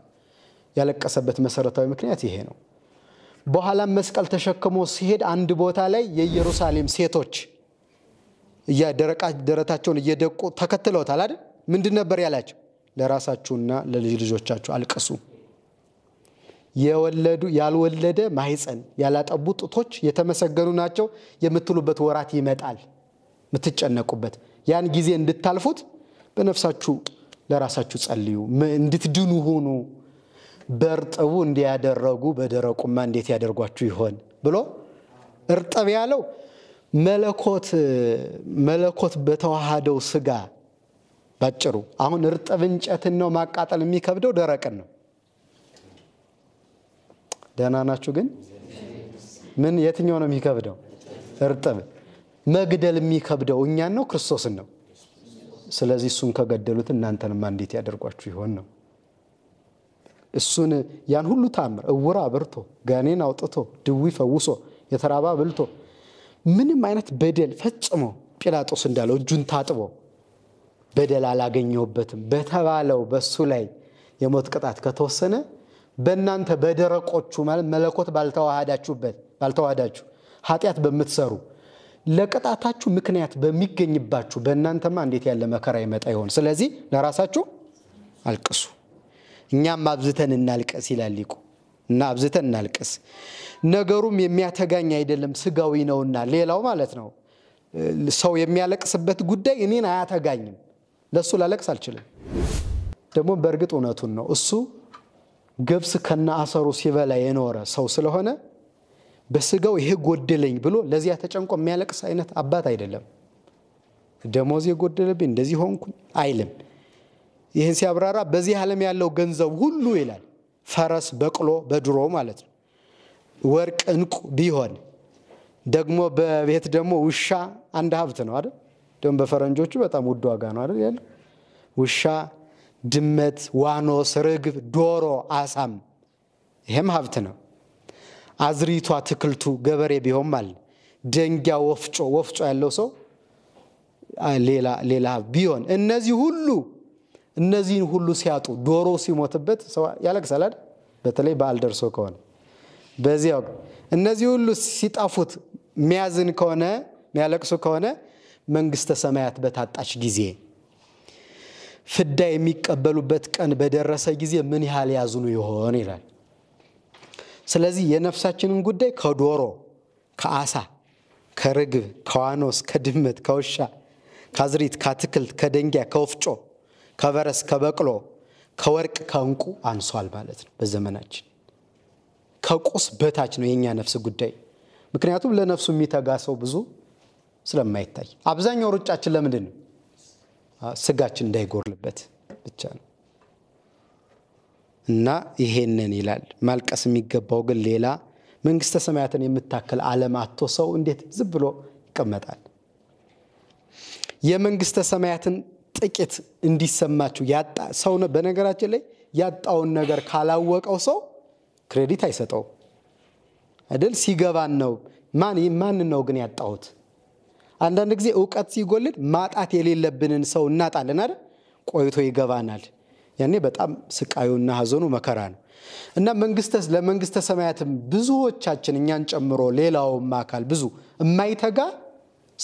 ያለቀሰበት መሰረታዊ ምክንያት ይሄ ነው። በኋላም መስቀል ተሸክሞ ሲሄድ አንድ ቦታ ላይ የኢየሩሳሌም ሴቶች ደረታቸውን እየደቁ ተከትለውታል አይደል? ምንድን ነበር ያላቸው? ለራሳችሁና ለልጅ ልጆቻችሁ አልቅሱ። የወለዱ ያልወለደ ማህፀን ያላጠቡ ጡቶች የተመሰገኑ ናቸው የምትሉበት ወራት ይመጣል፣ የምትጨነቁበት ያን ጊዜ እንድታልፉት በነፍሳችሁ ለራሳችሁ ጸልዩ፣ እንድትድኑ ሁኑ። በእርጥቡ እንዲያደረጉ በደረቁማ እንዴት ያደርጓችሁ ይሆን ብሎ እርጥብ ያለው መለኮት መለኮት በተዋሃደው ስጋ ባጭሩ አሁን እርጥብ እንጨትን ነው ማቃጠል የሚከብደው፣ ደረቅን ነው። ደህና ናችሁ ግን? ምን የትኛው ነው የሚከብደው? እርጥብ። መግደል የሚከብደው እኛን ነው ክርስቶስን ነው። ስለዚህ እሱን ከገደሉት እናንተንማ እንዴት ያደርጓችሁ ይሆን ነው። እሱን ያን ሁሉ ታምር እውር አብርቶ፣ ጋኔን አውጥቶ፣ ድዊ ፈውሶ፣ የተራባ ብልቶ ምንም አይነት በደል ፈጽሞ ጲላጦስ እንዳለው እጁን ታጥቦ በደል አላገኘሁበትም በተባለው በሱ ላይ የሞት ቅጣት ከተወሰነ በእናንተ በደረቆቹ ማለት መለኮት ባልተዋሃዳችሁበት ባልተዋሃዳችሁ ኃጢአት በምትሰሩ ለቅጣታችሁ ምክንያት በሚገኝባችሁ በእናንተማ እንዴት ያለ መከራ ይመጣ ይሆን? ስለዚህ ለራሳችሁ አልቅሱ፣ እኛም አብዝተን እናልቀስ ይላል ሊቁ። እና አብዝተን እናልቅስ። ነገሩም የሚያተጋኝ አይደለም ስጋዊ ነውና። ሌላው ማለት ነው ሰው የሚያለቅስበት ጉዳይ እኔን አያተጋኝም፣ ለእሱ ላለቅስ አልችልም። ደግሞ በእርግጥ እውነቱን ነው። እሱ ገብስ ከና አሰሩ ሲበላ የኖረ ሰው ስለሆነ በስጋው ይሄ ጎደለኝ ብሎ ለዚያ ተጨንቆ የሚያለቅስ አይነት አባት አይደለም። ደሞዝ የጎደለብኝ እንደዚህ ሆንኩ አይልም። ይህን ሲያብራራ በዚህ ዓለም ያለው ገንዘብ ሁሉ ይላል ፈረስ፣ በቅሎ በድሮ ማለት ነው። ወርቅ፣ እንቁ ቢሆን ደግሞ በቤት ደግሞ ውሻ አንድ ሀብት ነው አይደል? ደግሞ በፈረንጆቹ በጣም ውድ ዋጋ ነው አይደል ያለ ውሻ፣ ድመት፣ ዋኖስ፣ ርግብ፣ ዶሮ፣ አሳም ይሄም ሀብት ነው። አዝሪቷ፣ ትክልቱ ገበሬ ቢሆን ማለት ደንጊያ፣ ወፍጮ ወፍጮ ያለው ሰው ሌላ ሌላ ቢሆን እነዚህ ሁሉ እነዚህን ሁሉ ሲያጡ ዶሮ ሲሞትበት ሰው ያለቅሳል በተለይ በዓል ደርሶ ከሆነ በዚያ ወቅት እነዚህ ሁሉ ሲጠፉት ሚያዝን ከሆነ ሚያለቅሱ ከሆነ መንግስተ ሰማያት በታጣች ጊዜ ፍዳ የሚቀበሉበት ቀን በደረሰ ጊዜ ምን ያህል ያዝኑ ይሆን ይላል። ስለዚህ የነፍሳችንን ጉዳይ ከዶሮ፣ ከአሳ፣ ከርግብ፣ ከዋኖስ፣ ከድመት፣ ከውሻ፣ ከአዝሪት፣ ከአትክልት፣ ከደንጊያ፣ ከወፍጮ ከበረስ ከበቅሎ ከወርቅ ከእንቁ አንሷል ማለት ነው። በዘመናችን ከቁስ በታች ነው የእኛ ነፍስ ጉዳይ። ምክንያቱም ለነፍሱ የሚተጋ ሰው ብዙ ስለማይታይ አብዛኛው ሩጫችን ለምንድን ነው? ስጋችን እንዳይጎርልበት ብቻ ነው። እና ይሄንን ይላል። ማልቀስ የሚገባው ግን ሌላ መንግስተ ሰማያትን የምታክል አለም አቶ ሰው እንዴት ዝብ ብሎ ይቀመጣል? የመንግስተ ሰማያትን ጥቂት እንዲሰማችሁ ያጣ ሰው በነገራችን ላይ ያጣውን ነገር ካላወቀው ሰው ክሬዲት አይሰጠው አይደል? ሲገባን ነው ማን ማን ነው ግን ያጣሁት? አንዳንድ ጊዜ እውቀት ሲጎልድ ማጣት የሌለብንን ሰው እናጣለን አይደል? ቆይቶ ይገባናል። ያኔ በጣም ስቃዩና ሀዘኑ መከራ ነው እና ለመንግስተ ሰማያትም ብዙዎቻችን እኛን ጨምሮ ሌላውም አካል ብዙ የማይተጋ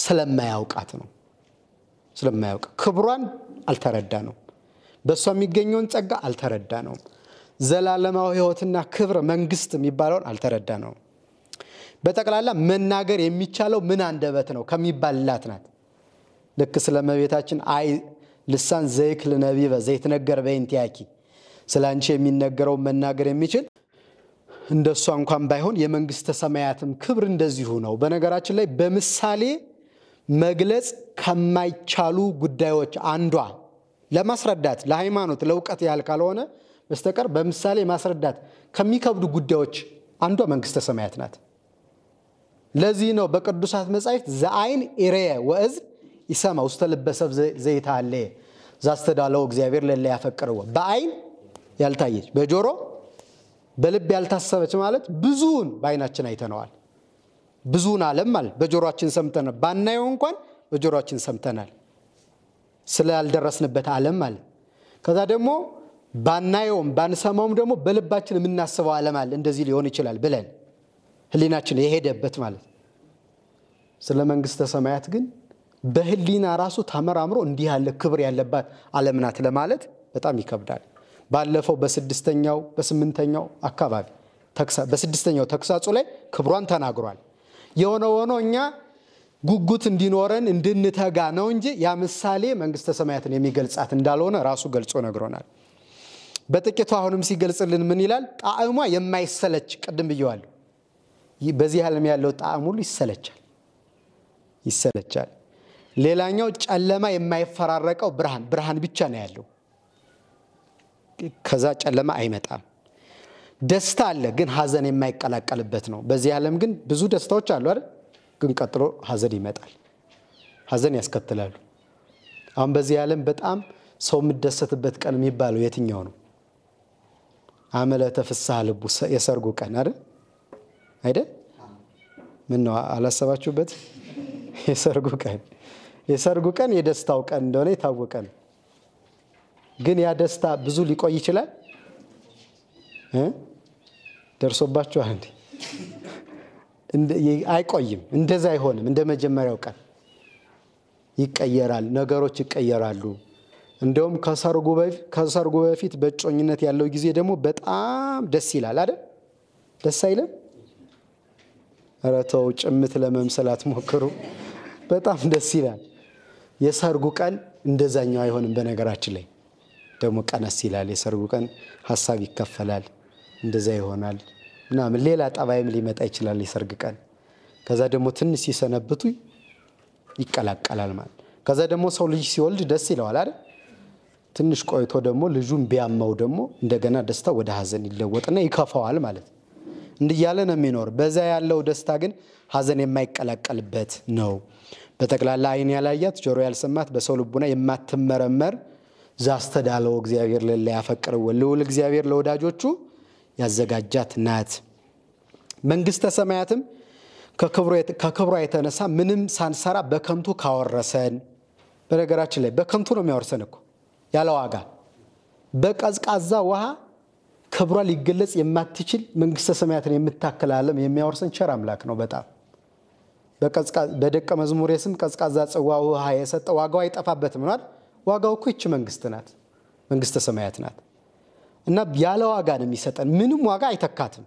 ስለማያውቃት ነው። ስለማያውቅ ክብሯን አልተረዳ ነው። በእሷ የሚገኘውን ጸጋ አልተረዳ ነው። ዘላለማዊ ህይወትና ክብር መንግስት የሚባለውን አልተረዳ ነው። በጠቅላላ መናገር የሚቻለው ምን አንደበት ነው ከሚባልላት ናት። ልክ ስለመቤታችን አይ ልሳን ዘይክ ልነቢበ ዘይትነገር በእንቲአኪ ስለ አንቺ የሚነገረው መናገር የሚችል እንደሷ እንኳን ባይሆን የመንግስተ ሰማያትም ክብር እንደዚሁ ነው። በነገራችን ላይ በምሳሌ መግለጽ ከማይቻሉ ጉዳዮች አንዷ ለማስረዳት ለሃይማኖት ለእውቀት ያህል ካልሆነ በስተቀር በምሳሌ ማስረዳት ከሚከብዱ ጉዳዮች አንዷ መንግስተ ሰማያት ናት። ለዚህ ነው በቅዱሳት መጻሕፍት ዘአይን ኢሬየ ወእዝ ይሰማ ውስተ ልበሰብ ዘይታለ ዛስተዳለው እግዚአብሔር ለለ ያፈቅረው በአይን ያልታየች በጆሮ በልብ ያልታሰበች ማለት ብዙውን በአይናችን አይተነዋል። ብዙውን ዓለም ማለት በጆሮችን ሰምተናል። ባናየው እንኳን በጆሮችን ሰምተናል ስላልደረስንበት ዓለም ማለት ከዛ ደግሞ ባናየውም ባንሰማውም ደግሞ በልባችን የምናስበው ዓለም አለ እንደዚህ ሊሆን ይችላል ብለን ህሊናችን የሄደበት ማለት ስለ መንግስተ ሰማያት ግን በህሊና ራሱ ተመራምሮ እንዲህ ያለ ክብር ያለባት ዓለም ናት ለማለት በጣም ይከብዳል። ባለፈው በስድስተኛው በስምንተኛው አካባቢ በስድስተኛው ተግሳጹ ላይ ክብሯን ተናግሯል። የሆነ ሆኖ እኛ ጉጉት እንዲኖረን እንድንተጋ ነው እንጂ ያ ምሳሌ መንግስተ ሰማያትን የሚገልጻት እንዳልሆነ ራሱ ገልጾ ነግሮናል። በጥቂቱ አሁንም ሲገልጽልን ምን ይላል? ጣዕሟ የማይሰለች ቅድም ብየዋለሁ። በዚህ ዓለም ያለው ጣዕም ሁሉ ይሰለቻል ይሰለቻል። ሌላኛው ጨለማ የማይፈራረቀው ብርሃን ብርሃን ብቻ ነው ያለው። ከዛ ጨለማ አይመጣም። ደስታ አለ፣ ግን ሀዘን የማይቀላቀልበት ነው። በዚህ ዓለም ግን ብዙ ደስታዎች አሉ አይደል? ግን ቀጥሎ ሀዘን ይመጣል፣ ሀዘን ያስከትላሉ። አሁን በዚህ ዓለም በጣም ሰው የምደሰትበት ቀን የሚባለው የትኛው ነው? አመለ ፍስሐ ልቡ የሰርጉ ቀን አይደል? አይደል? ምን ነው አላሰባችሁበት? የሰርጉ ቀን የሰርጉ ቀን የደስታው ቀን እንደሆነ የታወቀ ነው። ግን ያ ደስታ ብዙ ሊቆይ ይችላል። ደርሶባችኋል እንዴ? አይቆይም። እንደዛ አይሆንም። እንደ መጀመሪያው ቀን ይቀየራል፣ ነገሮች ይቀየራሉ። እንደውም ከሰርጉ በፊት በጮኝነት ያለው ጊዜ ደግሞ በጣም ደስ ይላል አደ ደስ አይለም ረተው ጭምት ለመምሰል አትሞክሩ። በጣም ደስ ይላል። የሰርጉ ቀን እንደዛኛው አይሆንም። በነገራችን ላይ ደግሞ ቀነስ ይላል። የሰርጉ ቀን ሀሳብ ይከፈላል። እንደዛ ይሆናል ምናምን ሌላ ጠባይም ሊመጣ ይችላል የሰርግ ቀን። ከዛ ደግሞ ትንሽ ሲሰነብቱ ይቀላቀላል ማለት። ከዛ ደግሞ ሰው ልጅ ሲወልድ ደስ ይለዋል አይደል? ትንሽ ቆይቶ ደግሞ ልጁን ቢያመው ደግሞ እንደገና ደስታ ወደ ሀዘን ይለወጥና ይከፋዋል ማለት ነው። እንዲያለ ነው የሚኖር። በዛ ያለው ደስታ ግን ሀዘን የማይቀላቀልበት ነው። በጠቅላላ አይን ያላያት ጆሮ ያልሰማት በሰው ልቡና የማትመረመር ዛስተዳለው እግዚአብሔር ለላ ያፈቅረው ልውል እግዚአብሔር ለወዳጆቹ ያዘጋጃት ናት። መንግስተ ሰማያትም ከክብሯ የተነሳ ምንም ሳንሰራ በከንቱ ካወረሰን፣ በነገራችን ላይ በከንቱ ነው የሚያወርሰን እኮ ያለ ዋጋ በቀዝቃዛ ውሃ ክብሯ ሊገለጽ የማትችል መንግስተ ሰማያትን የምታክል የሚያወርሰን ቸር አምላክ ነው። በጣም በደቀ መዝሙር ስም ቀዝቃዛ ጽዋ ውሃ የሰጠ ዋጋው አይጠፋበትም። ምኗል ዋጋው እኮ ይች መንግስት ናት፣ መንግስተ ሰማያት ናት። እና ያለ ዋጋ ነው የሚሰጠን። ምንም ዋጋ አይተካትም።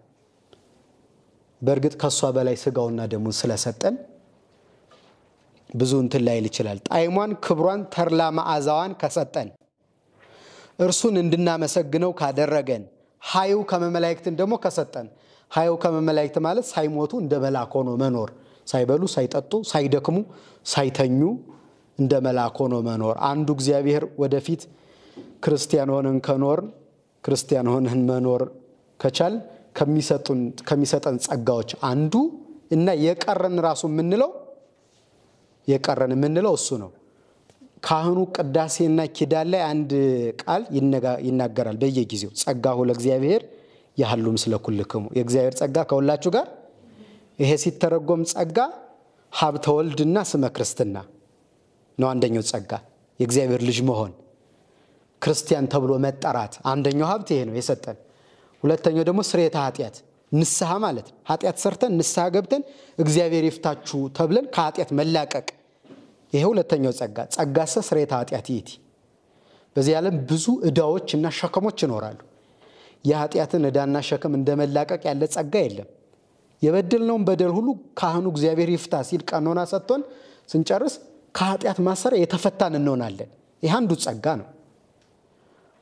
በእርግጥ ከእሷ በላይ ስጋውና ደሙን ስለሰጠን ብዙ እንትን ላይል ይችላል። ጣዕሟን፣ ክብሯን፣ ተርላ መዓዛዋን ከሰጠን እርሱን እንድናመሰግነው ካደረገን ሀይው ከመመላይክትን ደግሞ ከሰጠን ሀይው ከመመላይክት ማለት ሳይሞቱ እንደ መላክ ሆኖ መኖር ሳይበሉ ሳይጠጡ ሳይደክሙ ሳይተኙ እንደ መላክ ሆኖ መኖር አንዱ እግዚአብሔር ወደፊት ክርስቲያን ሆነን ከኖርን ክርስቲያን ሆነን መኖር ከቻል ከሚሰጠን ጸጋዎች አንዱ እና የቀረን ራሱ የምንለው የቀረን የምንለው እሱ ነው። ካህኑ ቅዳሴና ኪዳን ላይ አንድ ቃል ይናገራል በየጊዜው ጸጋሁ ለእግዚአብሔር ያህሉም ስለ ኩልክሙ የእግዚአብሔር ጸጋ ከሁላችሁ ጋር። ይሄ ሲተረጎም ጸጋ ሀብተወልድና ስመ ክርስትና ነው። አንደኛው ጸጋ የእግዚአብሔር ልጅ መሆን ክርስቲያን ተብሎ መጠራት አንደኛው ሀብት ይሄ ነው የሰጠን። ሁለተኛው ደግሞ ስርየተ ኃጢአት ንስሐ ማለት ነው። ኃጢአት ሰርተን ንስሐ ገብተን እግዚአብሔር ይፍታችሁ ተብለን ከኃጢአት መላቀቅ ይሄ ሁለተኛው ጸጋ። ጸጋሰ ስርየተ ኃጢአት ይእቲ። በዚህ ዓለም ብዙ እዳዎች እና ሸክሞች ይኖራሉ። የኃጢአትን እዳና ሸክም እንደ መላቀቅ ያለ ጸጋ የለም። የበደልነውን በደል ሁሉ ካህኑ እግዚአብሔር ይፍታ ሲል ቀኖና ሰጥቶን ስንጨርስ ከኃጢአት ማሰሪያ የተፈታን እንሆናለን። ይህ አንዱ ጸጋ ነው።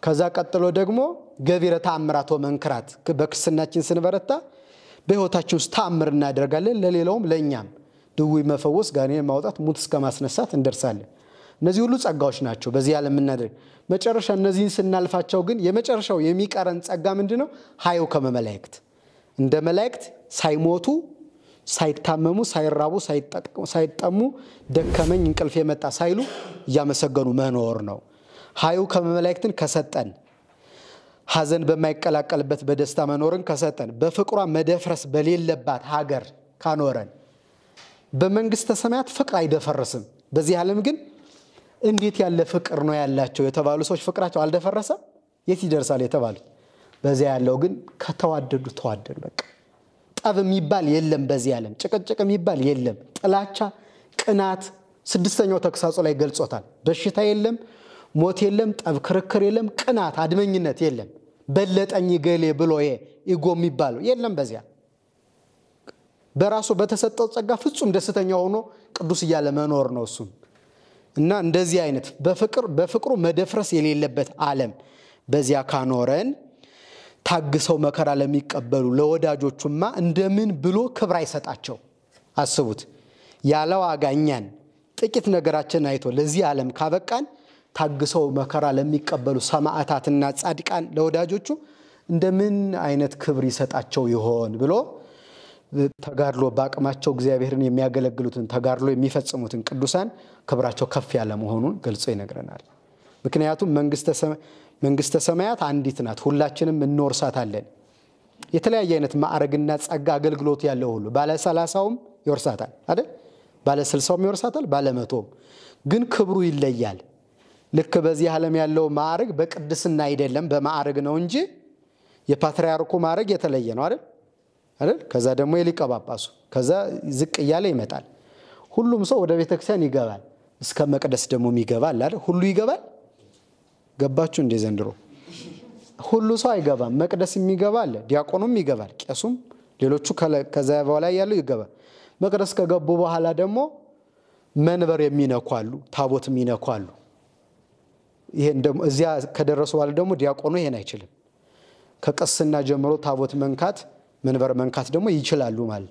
ከዛ ቀጥሎ ደግሞ ገቢረ ተአምራት ወመንክራት በክርስትናችን ስንበረታ በህይወታችን ውስጥ ተአምር እናደርጋለን፣ ለሌላውም ለእኛም ድዊ መፈወስ፣ ጋኔን ማውጣት፣ ሙት እስከ ማስነሳት እንደርሳለን። እነዚህ ሁሉ ጸጋዎች ናቸው በዚህ ያለ የምናደርግ። መጨረሻ እነዚህን ስናልፋቸው ግን የመጨረሻው የሚቀረን ጸጋ ምንድ ነው? ሀዩ ከመመላይክት እንደ መላይክት ሳይሞቱ ሳይታመሙ ሳይራቡ ሳይጠሙ ደከመኝ እንቅልፍ የመጣ ሳይሉ እያመሰገኑ መኖር ነው። ሀዩ ከመመላእክትን ከሰጠን ሀዘን በማይቀላቀልበት በደስታ መኖርን ከሰጠን በፍቅሯ መደፍረስ በሌለባት ሀገር ካኖረን በመንግስተ ሰማያት ፍቅር አይደፈርስም። በዚህ ዓለም ግን እንዴት ያለ ፍቅር ነው ያላቸው የተባሉ ሰዎች ፍቅራቸው አልደፈረሰም። የት ይደርሳል የተባሉት። በዚያ ያለው ግን ከተዋደዱ ተዋደዱ። በቃ ጠብ የሚባል የለም። በዚህ ዓለም ጭቅጭቅ የሚባል የለም። ጥላቻ፣ ቅናት ስድስተኛው ተግሳጹ ላይ ገልጾታል። በሽታ የለም። ሞት የለም፣ ጠብ፣ ክርክር የለም፣ ቅናት፣ አድመኝነት የለም። በለጠኝ ገሌ ብሎ ኢጎ የሚባለው የለም። በዚያ በራሱ በተሰጠው ጸጋ ፍጹም ደስተኛ ሆኖ ቅዱስ እያለ መኖር ነው። እሱም እና እንደዚህ አይነት በፍቅሩ መደፍረስ የሌለበት ዓለም በዚያ ካኖረን ታግሰው መከራ ለሚቀበሉ ለወዳጆቹማ እንደምን ብሎ ክብር አይሰጣቸው። አስቡት ያለ ዋጋ እኛን ጥቂት ነገራችን አይቶ ለዚህ ዓለም ካበቃን ታግሰው መከራ ለሚቀበሉ ሰማዕታትና ጻድቃን ለወዳጆቹ እንደምን አይነት ክብር ይሰጣቸው ይሆን ብሎ ተጋድሎ በአቅማቸው እግዚአብሔርን የሚያገለግሉትን ተጋድሎ የሚፈጽሙትን ቅዱሳን ክብራቸው ከፍ ያለ መሆኑን ገልጾ ይነግረናል። ምክንያቱም መንግስተ ሰማያት አንዲት ናት፣ ሁላችንም እንወርሳታለን። የተለያየ አይነት ማዕረግና ጸጋ፣ አገልግሎት ያለው ሁሉ ባለ ሰላሳውም ይወርሳታል አይደል? ባለ ስልሳውም ይወርሳታል፣ ባለ መቶም ግን ክብሩ ይለያል። ልክ በዚህ ዓለም ያለው ማዕረግ በቅድስና አይደለም፣ በማዕረግ ነው እንጂ የፓትርያርኩ ማዕረግ የተለየ ነው አይደል አይደል? ከዛ ደግሞ የሊቀ ጳጳሱ ከዛ ዝቅ እያለ ይመጣል። ሁሉም ሰው ወደ ቤተክርስቲያን ይገባል። እስከ መቅደስ ደግሞ ይገባል አይደል? ሁሉ ይገባል። ገባችሁ እንዴ ዘንድሮ? ሁሉ ሰው አይገባም። መቅደስ የሚገባ አለ፣ ዲያቆኑም ይገባል፣ ቄሱም፣ ሌሎቹ ከዛ በላይ ያለው ይገባል። መቅደስ ከገቡ በኋላ ደግሞ መንበር የሚነኳሉ፣ ታቦት የሚነኳሉ ይሄን ደግሞ እዚያ ከደረሱ በኋላ ደግሞ ዲያቆኑ ይሄን አይችልም። ከቅስና ጀምሮ ታቦት መንካት መንበር መንካት ደግሞ ይችላሉ ማለት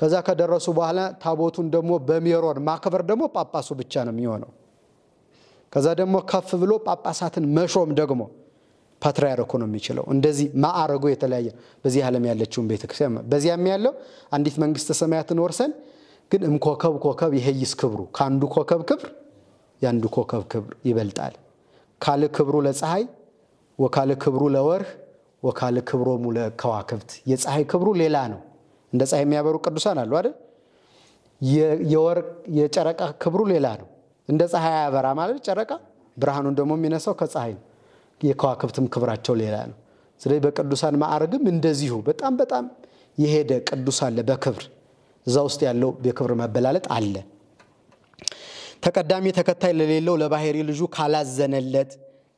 ከዛ ከደረሱ በኋላ ታቦቱን ደግሞ በሜሮን ማክበር ደግሞ ጳጳሱ ብቻ ነው የሚሆነው። ከዛ ደግሞ ከፍ ብሎ ጳጳሳትን መሾም ደግሞ ፓትርያርኩ ነው የሚችለው። እንደዚህ ማዕረጉ የተለያየ በዚህ ዓለም ያለችውን ቤተክርስቲያን በዚያም ያለው አንዲት መንግስተ ሰማያትን ወርሰን ግን እምኮከብ ኮከብ ይሄይስ ክብሩ ከአንዱ ኮከብ ክብር የአንዱ ኮከብ ክብር ይበልጣል። ካል ክብሩ ለፀሐይ ወካል ክብሩ ለወርህ ወካል ሙለ ለከዋክብት። የፀሐይ ክብሩ ሌላ ነው። እንደ ፀሐይ የሚያበሩ ቅዱሳን አሉ አይደል? የጨረቃ ክብሩ ሌላ ነው። እንደ ፀሐይ አያበራ ማለት ጨረቃ ብርሃኑን ደግሞ የሚነሳው ከፀሐይ ነው። የከዋክብትም ክብራቸው ሌላ ነው። ስለዚህ በቅዱሳን ማዕረግም እንደዚሁ በጣም በጣም የሄደ ቅዱስ አለ በክብር እዛ ውስጥ ያለው የክብር መበላለጥ አለ። ተቀዳሚ ተከታይ ለሌለው ለባህሪ ልጁ ካላዘነለት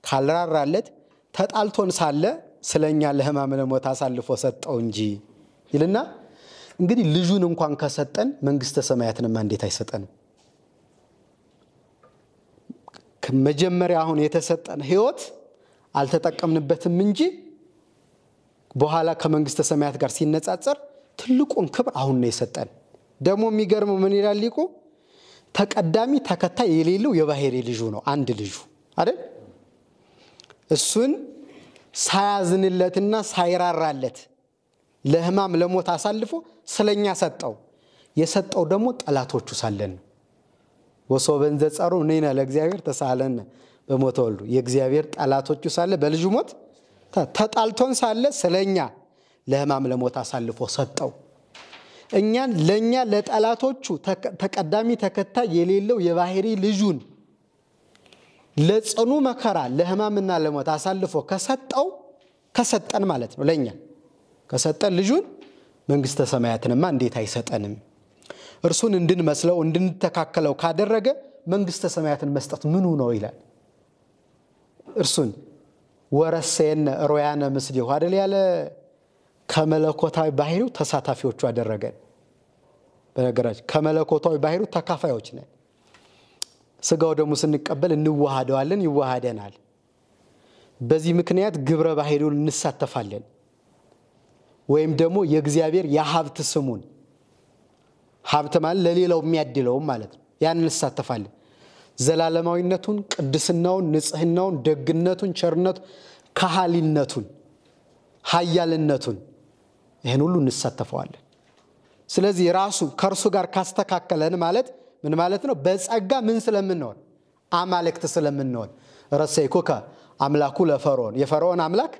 ካልራራለት ተጣልቶን ሳለ ስለኛ ለሕማም ለሞት አሳልፎ ሰጠው እንጂ ይልና እንግዲህ ልጁን እንኳን ከሰጠን መንግስተ ሰማያትንማ እንዴት አይሰጠንም? መጀመሪያ አሁን የተሰጠን ህይወት አልተጠቀምንበትም እንጂ በኋላ ከመንግስተ ሰማያት ጋር ሲነጻጸር ትልቁን ክብር አሁን ነው የሰጠን። ደግሞ የሚገርመው ምን ይላል ሊቁ? ተቀዳሚ ተከታይ የሌለው የባሄሬ ልጁ ነው አንድ ልጁ አይደል? እሱን ሳያዝንለትና ሳይራራለት ለህማም ለሞት አሳልፎ ስለኛ ሰጠው። የሰጠው ደግሞ ጠላቶቹ ሳለን ወሶ በንዘ ጸሩ ነ ለእግዚአብሔር ተሳለን በሞተ ወልዱ የእግዚአብሔር ጠላቶቹ ሳለ በልጁ ሞት ተጣልቶን ሳለ ስለኛ ለህማም ለሞት አሳልፎ ሰጠው። እኛን ለእኛ ለጠላቶቹ ተቀዳሚ ተከታይ የሌለው የባህሪ ልጁን ለጽኑ መከራ ለህማምና ለሞት አሳልፎ ከሰጠው ከሰጠን ማለት ነው ለእኛ ከሰጠን ልጁን መንግስተ ሰማያትንማ እንዴት አይሰጠንም? እርሱን እንድንመስለው እንድንተካከለው ካደረገ መንግስተ ሰማያትን መስጠት ምኑ ነው ይላል። እርሱን ወረሰየነ ሮያነ ምስሌሁ አደል ያለ ከመለኮታዊ ባህሪው ተሳታፊዎቹ አደረገን። በነገራችን ከመለኮታዊ ባህሩ ተካፋዮች ነን። ስጋው ደግሞ ስንቀበል እንዋሃደዋለን፣ ይዋሃደናል። በዚህ ምክንያት ግብረ ባህሪውን እንሳተፋለን። ወይም ደግሞ የእግዚአብሔር የሀብት ስሙን ሀብት ማለት ለሌላው የሚያድለውም ማለት ነው። ያን እንሳተፋለን። ዘላለማዊነቱን፣ ቅድስናውን፣ ንጽህናውን፣ ደግነቱን፣ ቸርነቱ፣ ካሃሊነቱን፣ ሀያልነቱን ይህን ሁሉ እንሳተፈዋለን። ስለዚህ ራሱ ከእርሱ ጋር ካስተካከለን ማለት ምን ማለት ነው? በጸጋ ምን ስለምንሆን አማልክት ስለምንሆን። ረሰይኩከ አምላኩ ለፈርዖን የፈርዖን አምላክ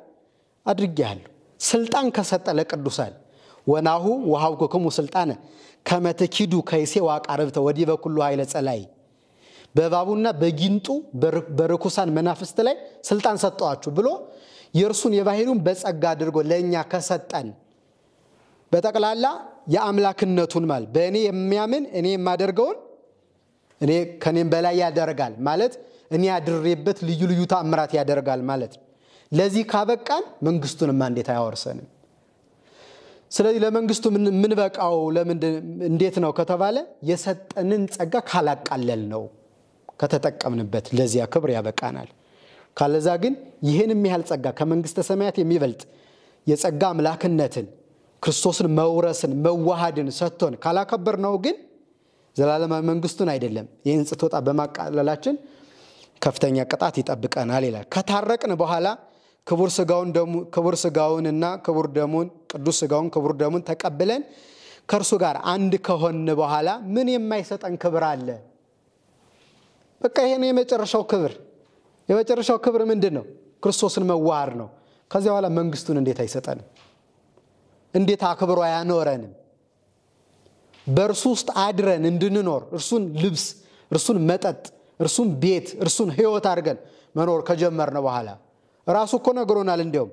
አድርጌሃለሁ። ስልጣን ከሰጠ ለቅዱሳን ወናሁ ወሀብኩክሙ ስልጣነ ከመተኪዱ ከይሴ ዋቃርብተ ወዲህ በኩሉ ኃይለ ጸላይ በባቡና በጊንጡ በርኩሳን መናፍስት ላይ ስልጣን ሰጠዋችሁ ብሎ የእርሱን የባሄሉን በጸጋ አድርጎ ለእኛ ከሰጠን በጠቅላላ የአምላክነቱን ማለት በእኔ የሚያምን እኔ የማደርገውን እኔ ከኔም በላይ ያደርጋል ማለት እኔ ያድሬበት ልዩ ልዩ ታምራት ያደርጋል ማለት ነው። ለዚህ ካበቃን መንግስቱንማ እንዴት አያወርሰንም? ስለዚህ ለመንግስቱ የምንበቃው እንዴት ነው ከተባለ የሰጠንን ጸጋ ካላቃለል ነው ከተጠቀምንበት ለዚያ ክብር ያበቃናል። ካለዛ ግን ይህን የሚያህል ጸጋ ከመንግስተ ሰማያት የሚበልጥ የጸጋ አምላክነትን ክርስቶስን መውረስን መዋሃድን ሰጥቶን ካላከበር ነው ግን ዘላለማዊ መንግስቱን አይደለም ይህን ስጦታ በማቃለላችን ከፍተኛ ቅጣት ይጠብቀናል ይላል። ከታረቅን በኋላ ክቡር ስጋውንና ክቡር ደሙን ቅዱስ ስጋውን ክቡር ደሙን ተቀብለን ከእርሱ ጋር አንድ ከሆን በኋላ ምን የማይሰጠን ክብር አለ? በቃ ይሄ የመጨረሻው ክብር። የመጨረሻው ክብር ምንድን ነው? ክርስቶስን መዋሃድ ነው። ከዚያ በኋላ መንግስቱን እንዴት አይሰጠንም? እንዴት አክብሮ አያኖረንም? በእርሱ ውስጥ አድረን እንድንኖር እርሱን ልብስ፣ እርሱን መጠጥ፣ እርሱን ቤት፣ እርሱን ህይወት አድርገን መኖር ከጀመርን በኋላ ራሱ እኮ ነግሮናል። እንዲያውም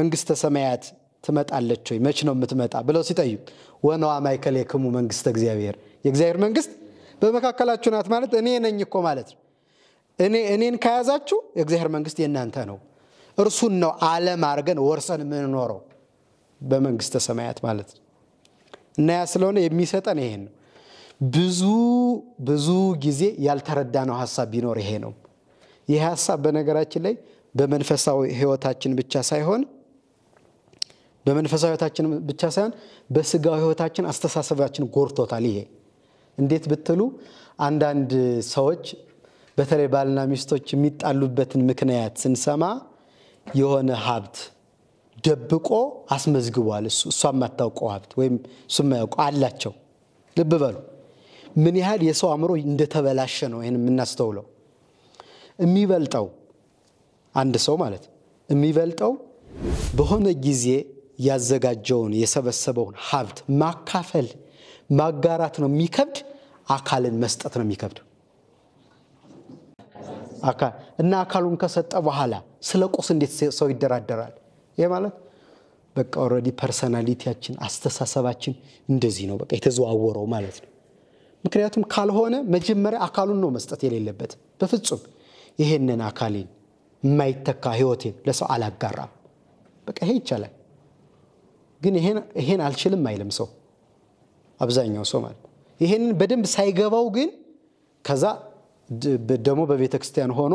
መንግስተ ሰማያት ትመጣለች ወይ መች ነው የምትመጣ ብለው ሲጠዩ ወነዋ የክሙ መንግስተ እግዚአብሔር የእግዚአብሔር መንግስት በመካከላችሁ ናት ማለት እኔ ነኝ እኮ ማለት ነው። እኔ እኔን ከያዛችሁ የእግዚአብሔር መንግስት የእናንተ ነው። እርሱን ነው አለም አድርገን ወርሰን የምንኖረው። በመንግስተ ሰማያት ማለት ነው። እና ያ ስለሆነ የሚሰጠን ይሄን ነው። ብዙ ብዙ ጊዜ ያልተረዳነው ሀሳብ ቢኖር ይሄ ነው። ይህ ሀሳብ በነገራችን ላይ በመንፈሳዊ ህይወታችን ብቻ ሳይሆን በመንፈሳዊ ህይወታችን ብቻ ሳይሆን በስጋዊ ህይወታችን አስተሳሰባችን ጎርቶታል። ይሄ እንዴት ብትሉ አንዳንድ ሰዎች በተለይ ባልና ሚስቶች የሚጣሉበትን ምክንያት ስንሰማ የሆነ ሀብት ደብቆ አስመዝግቧል። እሷ የማታውቀው ሀብት ወይም እሱ የማያውቀው አላቸው። ልብ በሉ ምን ያህል የሰው አእምሮ እንደተበላሸ ነው ይህን የምናስተውለው። የሚበልጠው አንድ ሰው ማለት የሚበልጠው በሆነ ጊዜ ያዘጋጀውን የሰበሰበውን ሀብት ማካፈል ማጋራት ነው የሚከብድ፣ አካልን መስጠት ነው የሚከብድ እና አካሉን ከሰጠ በኋላ ስለ ቁስ እንዴት ሰው ይደራደራል? ይህ ማለት በቃ ኦረዲ ፐርሰናሊቲያችን አስተሳሰባችን እንደዚህ ነው፣ በቃ የተዘዋወረው ማለት ነው። ምክንያቱም ካልሆነ መጀመሪያ አካሉን ነው መስጠት የሌለበት። በፍጹም ይሄንን አካሌን የማይተካ ህይወቴን ለሰው አላጋራም። በቃ ይሄ ይቻላል፣ ግን ይሄን አልችልም አይልም ሰው አብዛኛው ሰው ማለት ይሄንን በደንብ ሳይገባው ግን ከዛ ደግሞ በቤተ ክርስቲያን ሆኖ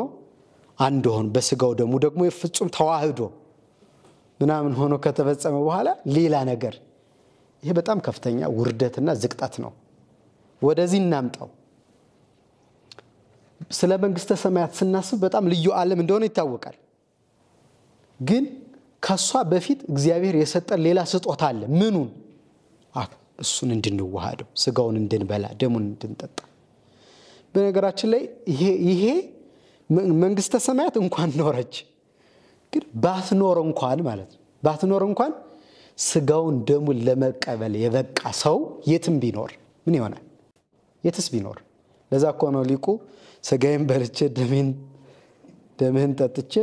አንድ ሆን በስጋው ደግሞ ደግሞ የፍጹም ተዋህዶ ምናምን ሆኖ ከተፈጸመ በኋላ ሌላ ነገር ይሄ በጣም ከፍተኛ ውርደትና ዝቅጠት ነው። ወደዚህ እናምጣው። ስለ መንግስተ ሰማያት ስናስብ በጣም ልዩ ዓለም እንደሆነ ይታወቃል። ግን ከሷ በፊት እግዚአብሔር የሰጠን ሌላ ስጦታ አለ። ምኑን? እሱን እንድንዋሃደው፣ ስጋውን እንድንበላ፣ ደሙን እንድንጠጣ። በነገራችን ላይ ይሄ መንግስተ ሰማያት እንኳን ኖረች ግን ባትኖር እንኳን ማለት ነው ባትኖር እንኳን ስጋውን ደሙን ለመቀበል የበቃ ሰው የትም ቢኖር ምን ይሆናል? የትስ ቢኖር። ለዛ እኮ ነው ሊቁ ስጋዬን በልቼ ደምህን ጠጥቼ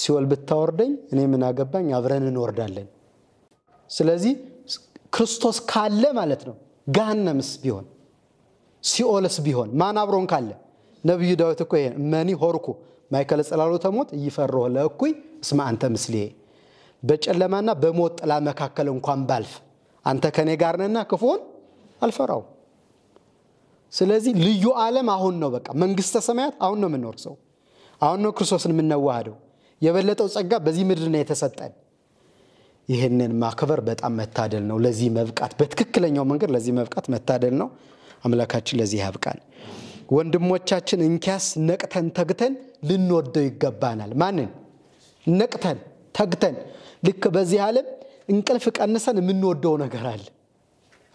ሲወል ብታወርደኝ እኔ ምን አገባኝ፣ አብረን እንወርዳለን። ስለዚህ ክርስቶስ ካለ ማለት ነው ጋነምስ ቢሆን ሲኦልስ ቢሆን ማን አብሮን ካለ ነቢዩ ዳዊት እኮ ይሄ መኒ ሆርኩ ማይከለ ጽላሎተ ሞት እይፈርሆ ለእኩይ እስመ አንተ ምስሌ፣ በጨለማና በሞት ጥላ መካከል እንኳን ባልፍ አንተ ከኔ ጋር ነህና ክፉን አልፈራው። ስለዚህ ልዩ ዓለም አሁን ነው። በቃ መንግስተ ሰማያት አሁን ነው የምንወርሰው። አሁን ነው ክርስቶስን የምናዋህደው። የበለጠው ጸጋ በዚህ ምድር ነው የተሰጠን። ይህንን ማክበር በጣም መታደል ነው። ለዚህ መብቃት በትክክለኛው መንገድ ለዚህ መብቃት መታደል ነው። አምላካችን ለዚህ ያብቃል። ወንድሞቻችን እንኪያስ ነቅተን ተግተን ልንወደው ይገባናል። ማንን? ነቅተን ተግተን ልክ በዚህ ዓለም እንቅልፍ ቀንሰን የምንወደው ነገር አለ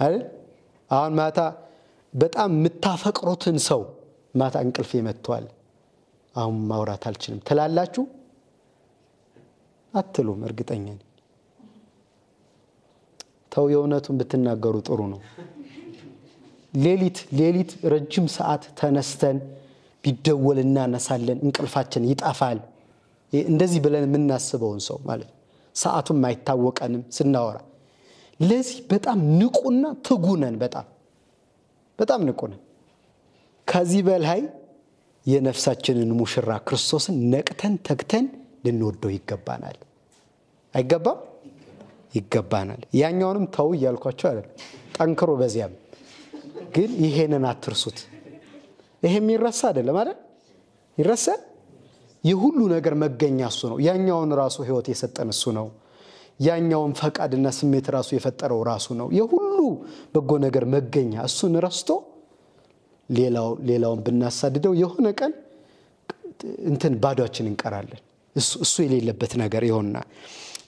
አይደል? አሁን ማታ በጣም የምታፈቅሩትን ሰው ማታ እንቅልፍ መጥቷል። አሁን ማውራት አልችልም ትላላችሁ አትሉም? እርግጠኛ ተው የእውነቱን ብትናገሩ ጥሩ ነው። ሌሊት ሌሊት ረጅም ሰዓት ተነስተን ቢደወል እናነሳለን፣ እንቅልፋችን ይጠፋል። እንደዚህ ብለን የምናስበውን ሰው ማለት ነው። ሰዓቱም አይታወቀንም ስናወራ። ለዚህ በጣም ንቁና ትጉነን በጣም በጣም ንቁነን ከዚህ በላይ የነፍሳችንን ሙሽራ ክርስቶስን ነቅተን ተግተን ልንወደው ይገባናል። አይገባም? ይገባናል። ያኛውንም ተው እያልኳቸው አለ ጠንክሮ በዚያም ግን ይሄንን አትርሱት። ይሄ የሚረሳ አይደለም አይደል? ይረሳል የሁሉ ነገር መገኛ እሱ ነው። ያኛውን ራሱ ህይወት የሰጠን እሱ ነው። ያኛውን ፈቃድና ስሜት ራሱ የፈጠረው ራሱ ነው። የሁሉ በጎ ነገር መገኛ እሱን ረስቶ ሌላውን ብናሳድደው የሆነ ቀን እንትን ባዷችን እንቀራለን። እሱ የሌለበት ነገር ይሆንና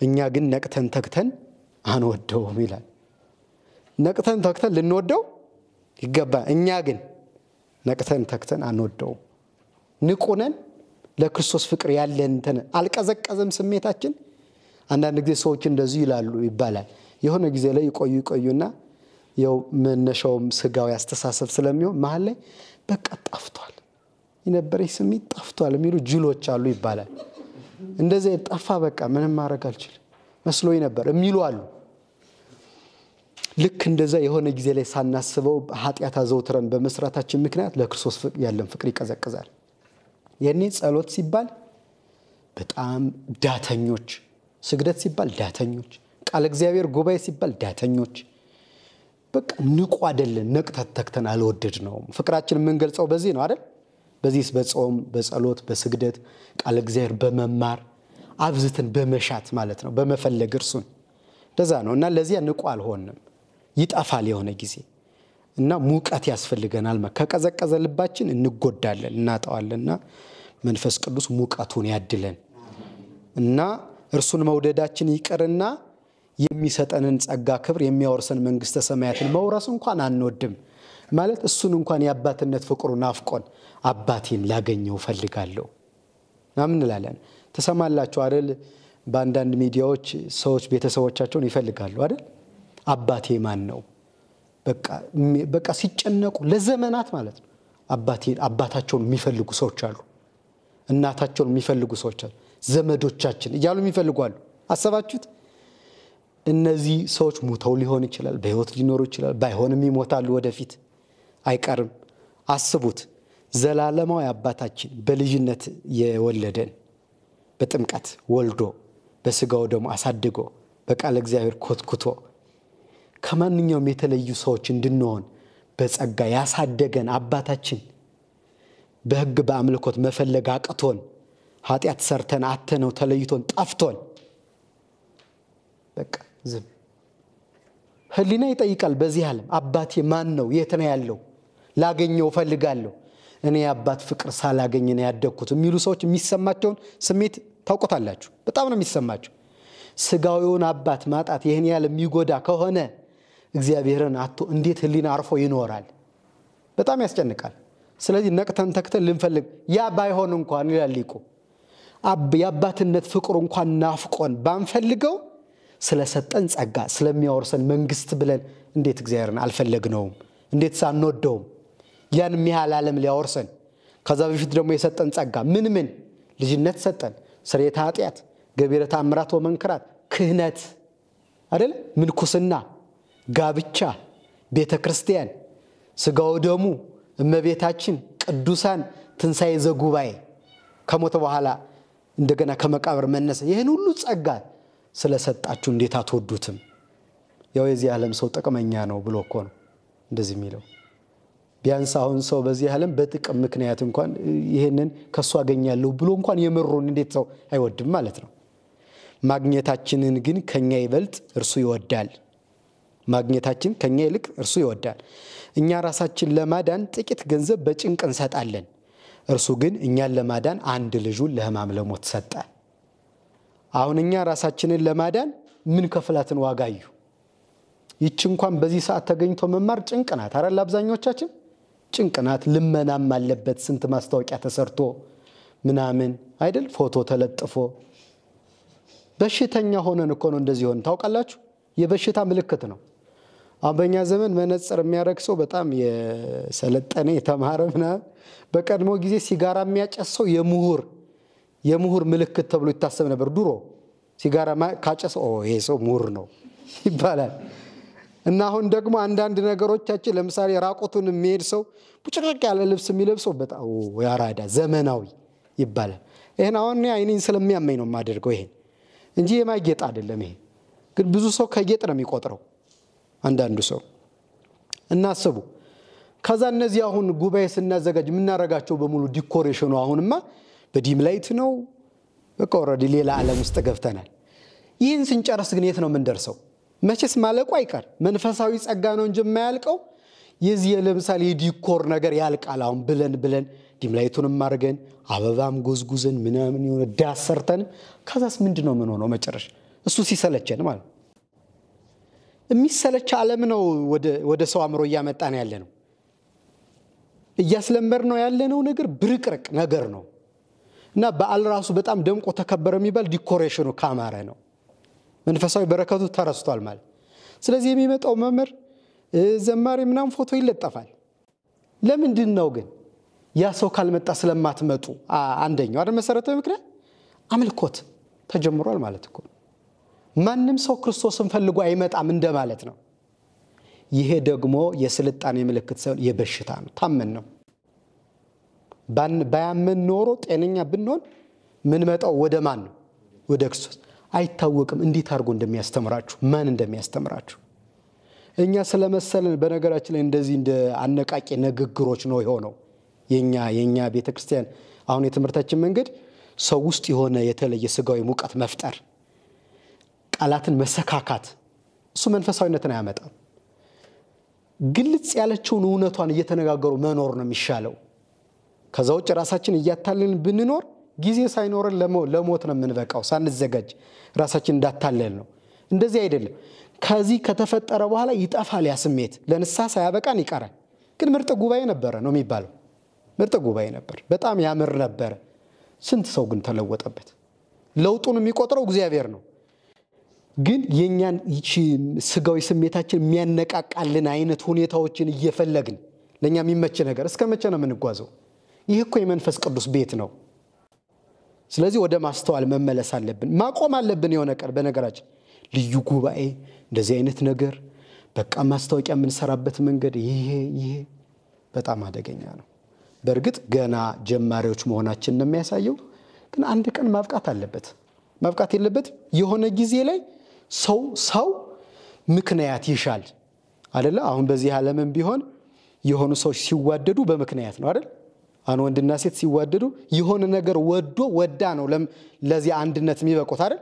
እኛ ግን ነቅተን ተክተን አንወደውም ይላል። ነቅተን ተክተን ልንወደው ይገባ። እኛ ግን ነቅተን ተክተን አንወደውም ንቁነን ለክርስቶስ ፍቅር ያለን እንትን አልቀዘቀዘም ስሜታችን። አንዳንድ ጊዜ ሰዎች እንደዚህ ይላሉ ይባላል። የሆነ ጊዜ ላይ ይቆዩ ይቆዩና ያው መነሻውም ስጋዊ አስተሳሰብ ስለሚሆን መሀል ላይ በቃ ጠፍቷል፣ የነበረ ስሜት ጠፍቷል የሚሉ ጅሎች አሉ ይባላል። እንደዚህ ጠፋ፣ በቃ ምንም ማድረግ አልችል መስሎ ነበር የሚሉ አሉ። ልክ እንደዛ የሆነ ጊዜ ላይ ሳናስበው ኃጢአት አዘውትረን በመስራታችን ምክንያት ለክርስቶስ ያለን ፍቅር ይቀዘቅዛል። የኔ ጸሎት ሲባል በጣም ዳተኞች፣ ስግደት ሲባል ዳተኞች፣ ቃለ እግዚአብሔር ጉባኤ ሲባል ዳተኞች በቃ ንቁ አይደለን። ነቅተት ተክተን አልወደድ ነው። ፍቅራችን የምንገልጸው በዚህ ነው አይደል? በዚህ በጾም በጸሎት በስግደት ቃል እግዚአብሔር በመማር አብዝተን በመሻት ማለት ነው፣ በመፈለግ እርሱን ደዛ ነው። እና ለዚያ ንቁ አልሆንም። ይጠፋል የሆነ ጊዜ እና ሙቀት ያስፈልገናል። ከቀዘቀዘ ልባችን እንጎዳለን፣ እናጠዋለን እና መንፈስ ቅዱስ ሙቀቱን ያድለን እና እርሱን መውደዳችን ይቅርና የሚሰጠንን ጸጋ ክብር የሚያወርሰን መንግስተ ሰማያትን መውረስ እንኳን አንወድም። ማለት እሱን እንኳን የአባትነት ፍቅሩ ናፍቆን አባቴን ላገኘው ፈልጋለሁ ምናምን እንላለን። ተሰማላችሁ አይደል? በአንዳንድ ሚዲያዎች ሰዎች ቤተሰቦቻቸውን ይፈልጋሉ አይደል? አባቴ ማን ነው? በቃ ሲጨነቁ ለዘመናት ማለት ነው አባታቸውን የሚፈልጉ ሰዎች አሉ። እናታቸውን የሚፈልጉ ሰዎች አሉ፣ ዘመዶቻችን እያሉ የሚፈልጉ አሉ። አሰባችሁት? እነዚህ ሰዎች ሙተው ሊሆን ይችላል፣ በህይወት ሊኖሩ ይችላል፣ ባይሆንም ይሞታሉ፣ ወደፊት አይቀርም። አስቡት፣ ዘላለማዊ አባታችን በልጅነት የወለደን በጥምቀት ወልዶ በስጋው ደግሞ አሳድጎ በቃል እግዚአብሔር ኮትኩቶ ከማንኛውም የተለዩ ሰዎች እንድንሆን በጸጋ ያሳደገን አባታችን በህግ በአምልኮት መፈለግ አቅቶን ኃጢአት ሰርተን አተነው ተለይቶን ጠፍቶን በቃ ዝም ህሊና ይጠይቃል። በዚህ ዓለም አባቴ ማን ነው? የት ነው ያለው? ላገኘው እፈልጋለሁ። እኔ የአባት ፍቅር ሳላገኝ ነው ያደግኩት የሚሉ ሰዎች የሚሰማቸውን ስሜት ታውቆታላችሁ። በጣም ነው የሚሰማቸው። ስጋዊውን አባት ማጣት ይህን ያህል የሚጎዳ ከሆነ እግዚአብሔርን አቶ እንዴት ህሊና አርፎ ይኖራል? በጣም ያስጨንቃል። ስለዚህ ነቅተን ተክተን ልንፈልግ ያ ባይሆን እንኳን ይላል ሊቁ የአባትነት ፍቅሩ እንኳን ናፍቆን ባንፈልገው ስለሰጠን ጸጋ ስለሚያወርሰን መንግስት ብለን እንዴት እግዚአብሔርን አልፈለግነውም? እንዴት ሳንወደውም ያን የሚያህል ዓለም ሊያወርሰን ከዛ በፊት ደግሞ የሰጠን ጸጋ ምን ምን ልጅነት ሰጠን፣ ስሬት ኃጢአት፣ ገቢረ ተአምራት ወመንክራት፣ ክህነት አደለ ምንኩስና፣ ጋብቻ፣ ቤተ ክርስቲያን፣ ስጋው ደሙ እመቤታችን ቅዱሳን ትንሣኤ ዘጉባኤ ከሞተ በኋላ እንደገና ከመቃብር መነሰ ይህን ሁሉ ጸጋ ስለሰጣችሁ እንዴት አትወዱትም? ያው የዚህ ዓለም ሰው ጥቅመኛ ነው ብሎ እኮ ነው እንደዚህ የሚለው። ቢያንስ አሁን ሰው በዚህ ዓለም በጥቅም ምክንያት እንኳን ይህንን ከእሱ አገኛለሁ ብሎ እንኳን የምሩን እንዴት ሰው አይወድም ማለት ነው። ማግኘታችንን ግን ከኛ ይበልጥ እርሱ ይወዳል። ማግኘታችን ከኛ ይልቅ እርሱ ይወዳል። እኛ ራሳችን ለማዳን ጥቂት ገንዘብ በጭንቅ እንሰጣለን። እርሱ ግን እኛን ለማዳን አንድ ልጁን ለሕማም ለሞት ሰጠ። አሁን እኛ ራሳችንን ለማዳን ምን ከፍላትን ዋጋዩ ይች እንኳን በዚህ ሰዓት ተገኝቶ መማር ጭንቅ ናት። አረ ለአብዛኞቻችን ጭንቅ ናት። ልመናም አለበት። ስንት ማስታወቂያ ተሰርቶ ምናምን አይደል ፎቶ ተለጥፎ በሽተኛ ሆነን እኮ ነው እንደዚህ ሆን ታውቃላችሁ። የበሽታ ምልክት ነው። አሁን በእኛ ዘመን መነጽር የሚያደረግ ሰው በጣም የሰለጠነ የተማረ ምናምን፣ በቀድሞ ጊዜ ሲጋራ የሚያጨስ ሰው የምሁር የምሁር ምልክት ተብሎ ይታሰብ ነበር። ድሮ ሲጋራ ካጨስ ይሄ ሰው ምሁር ነው ይባላል። እና አሁን ደግሞ አንዳንድ ነገሮቻችን ለምሳሌ ራቁቱን የሚሄድ ሰው ቡጭቅጭቅ ያለ ልብስ የሚለብሰው በጣም ያራዳ ዘመናዊ ይባላል። ይህን አሁን አይኔን ስለሚያመኝ ነው የማደርገው ይሄን እንጂ የማጌጥ አይደለም። ይሄ ግን ብዙ ሰው ከጌጥ ነው የሚቆጥረው። አንዳንዱ ሰው እናስቡ። ከዛ እነዚህ አሁን ጉባኤ ስናዘጋጅ የምናደርጋቸው በሙሉ ዲኮሬሽኑ አሁንማ በዲም ላይት ነው። በቃ ኦልሬዲ ሌላ ዓለም ውስጥ ገብተናል። ይህን ስንጨርስ ግን የት ነው የምንደርሰው? መቼስ ማለቁ አይቀር። መንፈሳዊ ጸጋ ነው እንጂ የማያልቀው የዚህ ለምሳሌ የዲኮር ነገር ያልቃል። አሁን ብለን ብለን ዲምላይቱንም አድርገን አበባም ጎዝጉዘን ምናምን የሆነ ዳስ ሰርተንም ከዛስ ምንድን ነው ምን ሆነው መጨረሻ እሱ ሲሰለቸን ማለት ነው። የሚሰለች ዓለም ነው ወደ ሰው አእምሮ ነው ያለ ነው። እያስለመር ነው ያለነው ነገር ብርቅርቅ ነገር ነው እና በዓል ራሱ በጣም ደምቆ ተከበረ የሚባል ዲኮሬሽኑ ካማረ ነው። መንፈሳዊ በረከቱ ተረስቷል ማለት። ስለዚህ የሚመጣው መምህር ዘማሪ ምናምን ፎቶ ይለጠፋል። ለምንድን ነው ግን ያ ሰው ካልመጣ ስለማትመጡ? አንደኛው አይደል መሰረታዊ ምክንያት አምልኮት ተጀምሯል ማለት እኮ ማንም ሰው ክርስቶስን ፈልጎ አይመጣም እንደማለት ነው። ይሄ ደግሞ የስልጣኔ ምልክት ሳይሆን የበሽታ ነው። ታመን ነው። ባያመን ኖሮ ጤነኛ ብንሆን ምንመጣው ወደ ማን ነው? ወደ ክርስቶስ። አይታወቅም እንዴት አድርጎ እንደሚያስተምራችሁ ማን እንደሚያስተምራችሁ። እኛ ስለመሰለን በነገራችን ላይ እንደዚህ እንደ አነቃቂ ንግግሮች ነው የሆነው። የኛ የኛ ቤተክርስቲያን አሁን የትምህርታችን መንገድ ሰው ውስጥ የሆነ የተለየ ስጋዊ ሙቀት መፍጠር ቃላትን መሰካካት እሱ መንፈሳዊነትን አያመጣም። ግልጽ ያለችውን እውነቷን እየተነጋገሩ መኖር ነው የሚሻለው። ከዛ ውጭ ራሳችን እያታለልን ብንኖር ጊዜ ሳይኖረን ለሞት ነው የምንበቃው። ሳንዘጋጅ ራሳችን እንዳታለል ነው። እንደዚህ አይደለም። ከዚህ ከተፈጠረ በኋላ ይጠፋል ያ ስሜት። ለንሳ ሳያበቃን ይቀራል። ግን ምርጥ ጉባኤ ነበረ ነው የሚባለው። ምርጥ ጉባኤ ነበር። በጣም ያምር ነበረ። ስንት ሰው ግን ተለወጠበት? ለውጡን የሚቆጥረው እግዚአብሔር ነው። ግን የእኛን ስጋዊ ስሜታችን የሚያነቃቃልን አይነት ሁኔታዎችን እየፈለግን ለእኛ የሚመች ነገር እስከ መቼ ነው የምንጓዘው? ይህ እኮ የመንፈስ ቅዱስ ቤት ነው። ስለዚህ ወደ ማስተዋል መመለስ አለብን፣ ማቆም አለብን። የሆነ ቀን በነገራችን ልዩ ጉባኤ እንደዚህ አይነት ነገር በቃ ማስታወቂያ የምንሰራበት መንገድ ይሄ ይሄ በጣም አደገኛ ነው። በእርግጥ ገና ጀማሪዎች መሆናችን ነው የሚያሳየው፣ ግን አንድ ቀን ማብቃት አለበት። ማብቃት የለበት የሆነ ጊዜ ላይ ሰው ሰው ምክንያት ይሻል አደለ? አሁን በዚህ ዓለምም ቢሆን የሆኑ ሰዎች ሲዋደዱ በምክንያት ነው አይደል? አሁን ወንድና ሴት ሲዋደዱ የሆነ ነገር ወዶ ወዳ ነው ለዚህ አንድነት የሚበቁት አይደል?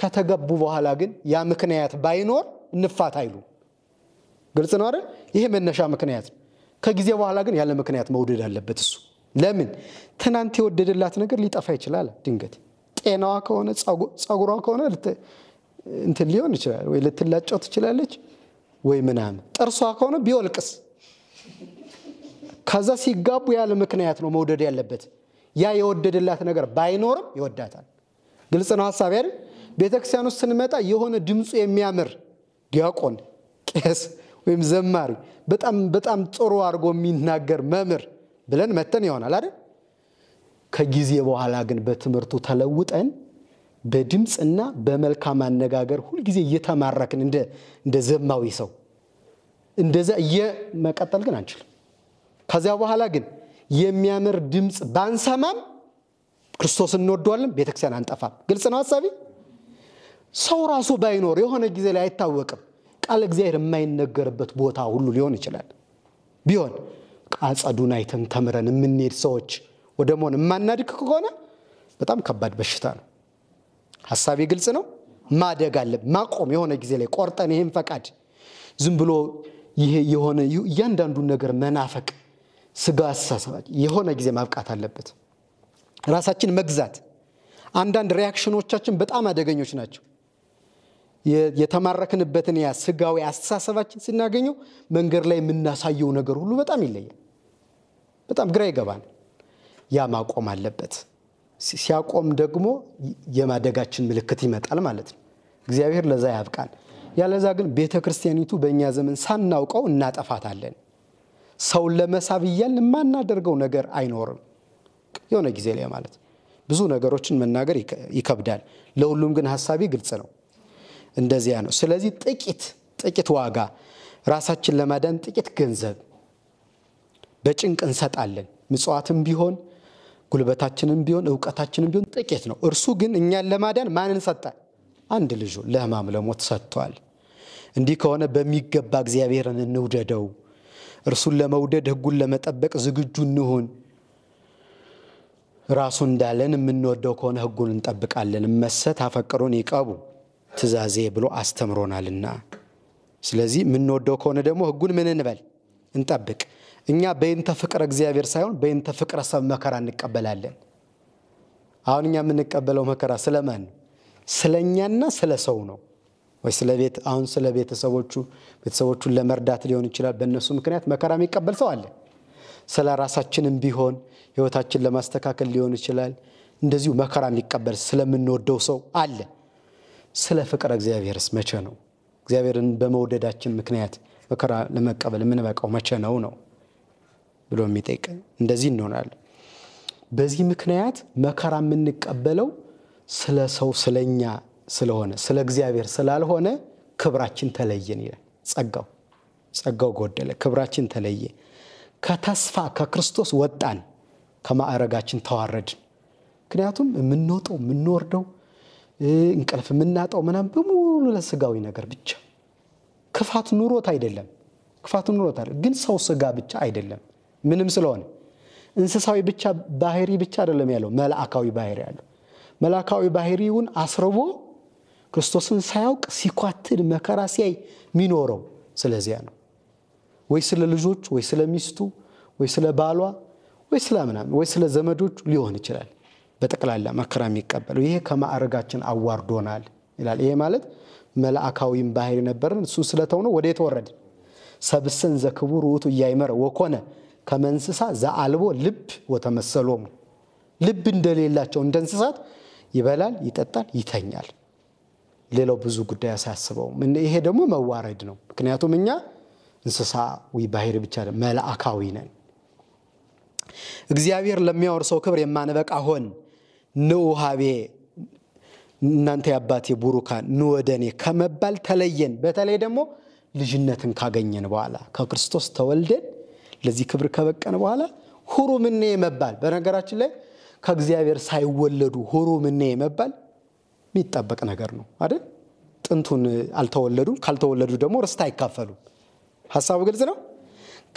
ከተገቡ በኋላ ግን ያ ምክንያት ባይኖር እንፋት አይሉ። ግልጽ ነው አይደል? ይሄ መነሻ ምክንያት ነው። ከጊዜ በኋላ ግን ያለ ምክንያት መውደድ አለበት እሱ። ለምን? ትናንት የወደደላት ነገር ሊጠፋ ይችላል ድንገት። ጤናዋ ከሆነ ጸጉሯ ከሆነ እንትን ሊሆን ይችላል ወይ ልትላጨው ትችላለች ወይ ምናምን። ጥርሷ ከሆነ ቢወልቅስ ከዛ ሲጋቡ ያለ ምክንያት ነው መውደድ ያለበት። ያ የወደደላት ነገር ባይኖርም ይወዳታል። ግልጽ ነው ሀሳብ አይደል? ቤተክርስቲያን ውስጥ ስንመጣ የሆነ ድምፁ የሚያምር ዲያቆን፣ ቄስ ወይም ዘማሪ በጣም በጣም ጥሩ አድርጎ የሚናገር መምህር ብለን መተን ይሆናል አይደል? ከጊዜ በኋላ ግን በትምህርቱ ተለውጠን በድምፅና በመልካም አነጋገር ሁልጊዜ እየተማረክን እንደ ዘማዊ ሰው እንደዛ እየመቀጠል ግን አንችልም። ከዚያ በኋላ ግን የሚያምር ድምፅ ባንሰማም ክርስቶስ እንወደዋለን፣ ቤተክርስቲያን አንጠፋም። ግልጽ ነው ሀሳቢ። ሰው ራሱ ባይኖር የሆነ ጊዜ ላይ አይታወቅም። ቃል እግዚአብሔር የማይነገርበት ቦታ ሁሉ ሊሆን ይችላል። ቢሆን አጸዱን አይተን ተምረን የምንሄድ ሰዎች ወደ መሆን የማናድግ ከሆነ በጣም ከባድ በሽታ ነው። ሀሳቤ ግልጽ ነው። ማደግ አለ ማቆም የሆነ ጊዜ ላይ ቆርጠን ይህን ፈቃድ ዝም ብሎ ይሄ የሆነ እያንዳንዱን ነገር መናፈቅ ስጋ አስተሳሰባች የሆነ ጊዜ ማብቃት አለበት። ራሳችን መግዛት። አንዳንድ ሪያክሽኖቻችን በጣም አደገኞች ናቸው። የተማረክንበትን ያ ስጋዊ አስተሳሰባችን ስናገኘው መንገድ ላይ የምናሳየው ነገር ሁሉ በጣም ይለያል። በጣም ግራ ይገባል። ያ ማቆም አለበት። ሲያቆም ደግሞ የማደጋችን ምልክት ይመጣል ማለት ነው። እግዚአብሔር ለዛ ያብቃን። ያለዛ ግን ቤተ ክርስቲያኒቱ በእኛ ዘመን ሳናውቀው እናጠፋታለን። ሰውን ለመሳብ እያልን የማናደርገው ነገር አይኖርም። የሆነ ጊዜ ላይ ማለት ብዙ ነገሮችን መናገር ይከብዳል። ለሁሉም ግን ሀሳቢ ግልጽ ነው። እንደዚያ ነው። ስለዚህ ጥቂት ጥቂት ዋጋ ራሳችን ለማዳን ጥቂት ገንዘብ በጭንቅ እንሰጣለን። ምጽዋትም ቢሆን ጉልበታችንም ቢሆን እውቀታችንም ቢሆን ጥቂት ነው። እርሱ ግን እኛን ለማዳን ማንን ሰጠን? አንድ ልጁ ለሕማም ለሞት ሰጥቷል። እንዲህ ከሆነ በሚገባ እግዚአብሔርን እንውደደው። እርሱን ለመውደድ ሕጉን ለመጠበቅ ዝግጁ እንሁን። ራሱ እንዳለን የምንወደው ከሆነ ሕጉን እንጠብቃለን። መሰት አፈቅሩን ይቀቡ ትእዛዜ ብሎ አስተምሮናልና። ስለዚህ የምንወደው ከሆነ ደግሞ ሕጉን ምን እንበል እንጠብቅ። እኛ በእንተ ፍቅረ እግዚአብሔር ሳይሆን በእንተ ፍቅረ ሰብ መከራ እንቀበላለን። አሁን እኛ የምንቀበለው መከራ ስለማን ነው? ስለ ስለ ሰው ነው ወይ ስለ ቤት አሁን ስለ ቤተሰቦቹ ቤተሰቦቹን ለመርዳት ሊሆን ይችላል። በእነሱ ምክንያት መከራ የሚቀበል ሰው አለ። ስለ ራሳችንም ቢሆን ህይወታችን ለማስተካከል ሊሆን ይችላል። እንደዚሁ መከራ የሚቀበል ስለምንወደው ሰው አለ። ስለ ፍቅር እግዚአብሔርስ መቼ ነው? እግዚአብሔርን በመውደዳችን ምክንያት መከራ ለመቀበል የምንበቃው መቼ ነው ነው ብሎ የሚጠይቅ እንደዚህ እንሆናለን። በዚህ ምክንያት መከራ የምንቀበለው ስለ ሰው ስለኛ ስለሆነ ስለ እግዚአብሔር ስላልሆነ ክብራችን ተለየን ይላል። ጸጋው ጸጋው ጎደለ፣ ክብራችን ተለየ። ከተስፋ ከክርስቶስ ወጣን፣ ከማዕረጋችን ተዋረድን። ምክንያቱም የምንወጠው የምንወርደው እንቅልፍ የምናጠው ምናም በሙሉ ለስጋዊ ነገር ብቻ ክፋት ኑሮት አይደለም። ክፋት ኑሮት ግን ሰው ስጋ ብቻ አይደለም ምንም ስለሆነ እንስሳዊ ብቻ ባህሪ ብቻ አይደለም ያለው መልአካዊ ባህሪ ያለው መልአካዊ ባህሪውን አስርቦ ክርስቶስን ሳያውቅ ሲኳትን መከራ ሲያይ ሚኖረው ስለዚያ ነው ወይ ስለ ልጆች ወይ ስለ ሚስቱ ወይ ስለ ባሏ ወይ ስለ ምናምን ወይ ስለ ዘመዶች ሊሆን ይችላል በጠቅላላ መከራ የሚቀበለው ይሄ ከማዕረጋችን አዋርዶናል ይላል ይሄ ማለት መልአካዊም ባህሪ ነበርን እሱ ስለተው ነው ወደ የተወረድ ሰብሰን ዘክቡር ውእቱ እያይመረ ወኮነ ከመንስሳ ዘአልቦ ልብ ወተመሰሎሙ ልብ እንደሌላቸው እንደ እንስሳት ይበላል፣ ይጠጣል፣ ይተኛል። ሌላው ብዙ ጉዳይ አሳያስበውም። ይሄ ደግሞ መዋረድ ነው። ምክንያቱም እኛ እንስሳዊ ባህሪ ብቻ መላእካዊ ነን። እግዚአብሔር ለሚያወርሰው ክብር የማንበቃ ሆን ንውሃቤ እናንተ የአባቴ ቡሩካን ንወደኔ ከመባል ተለየን። በተለይ ደግሞ ልጅነትን ካገኘን በኋላ ከክርስቶስ ተወልደን ለዚህ ክብር ከበቀን በኋላ ሁሩ ምኔ መባል በነገራችን ላይ ከእግዚአብሔር ሳይወለዱ ሁሩ ሁሩምኔ መባል የሚጠበቅ ነገር ነው አይደል? ጥንቱን አልተወለዱም። ካልተወለዱ ደግሞ ርስት አይካፈሉም። ሀሳቡ ግልጽ ነው።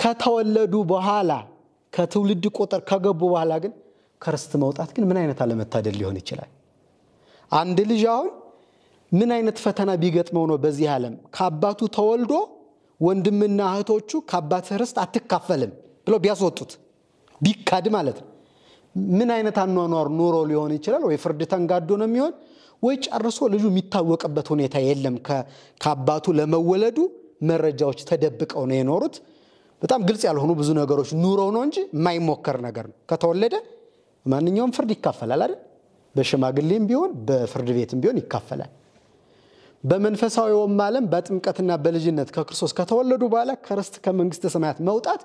ከተወለዱ በኋላ ከትውልድ ቁጥር ከገቡ በኋላ ግን ከርስት መውጣት ግን ምን አይነት አለመታደል ሊሆን ይችላል? አንድ ልጅ አሁን ምን አይነት ፈተና ቢገጥመው ነው በዚህ ዓለም ከአባቱ ተወልዶ ወንድምና እህቶቹ ከአባትህ ርስት አትካፈልም ብለው ቢያስወጡት ቢካድ ማለት ነው። ምን አይነት አኗኗር ኑሮ ሊሆን ይችላል? ወይ ፍርድ ተንጋዶ ነው የሚሆን፣ ወይ ጨርሶ ልጁ የሚታወቅበት ሁኔታ የለም። ከአባቱ ለመወለዱ መረጃዎች ተደብቀው ነው የኖሩት። በጣም ግልጽ ያልሆኑ ብዙ ነገሮች ኑሮ ነው እንጂ የማይሞከር ነገር ነው። ከተወለደ ማንኛውም ፍርድ ይካፈላል አይደል? በሽማግሌም ቢሆን በፍርድ ቤትም ቢሆን ይካፈላል። በመንፈሳዊውም ዓለም በጥምቀትና በልጅነት ከክርስቶስ ከተወለዱ በኋላ ከርስት ከመንግስተ ሰማያት መውጣት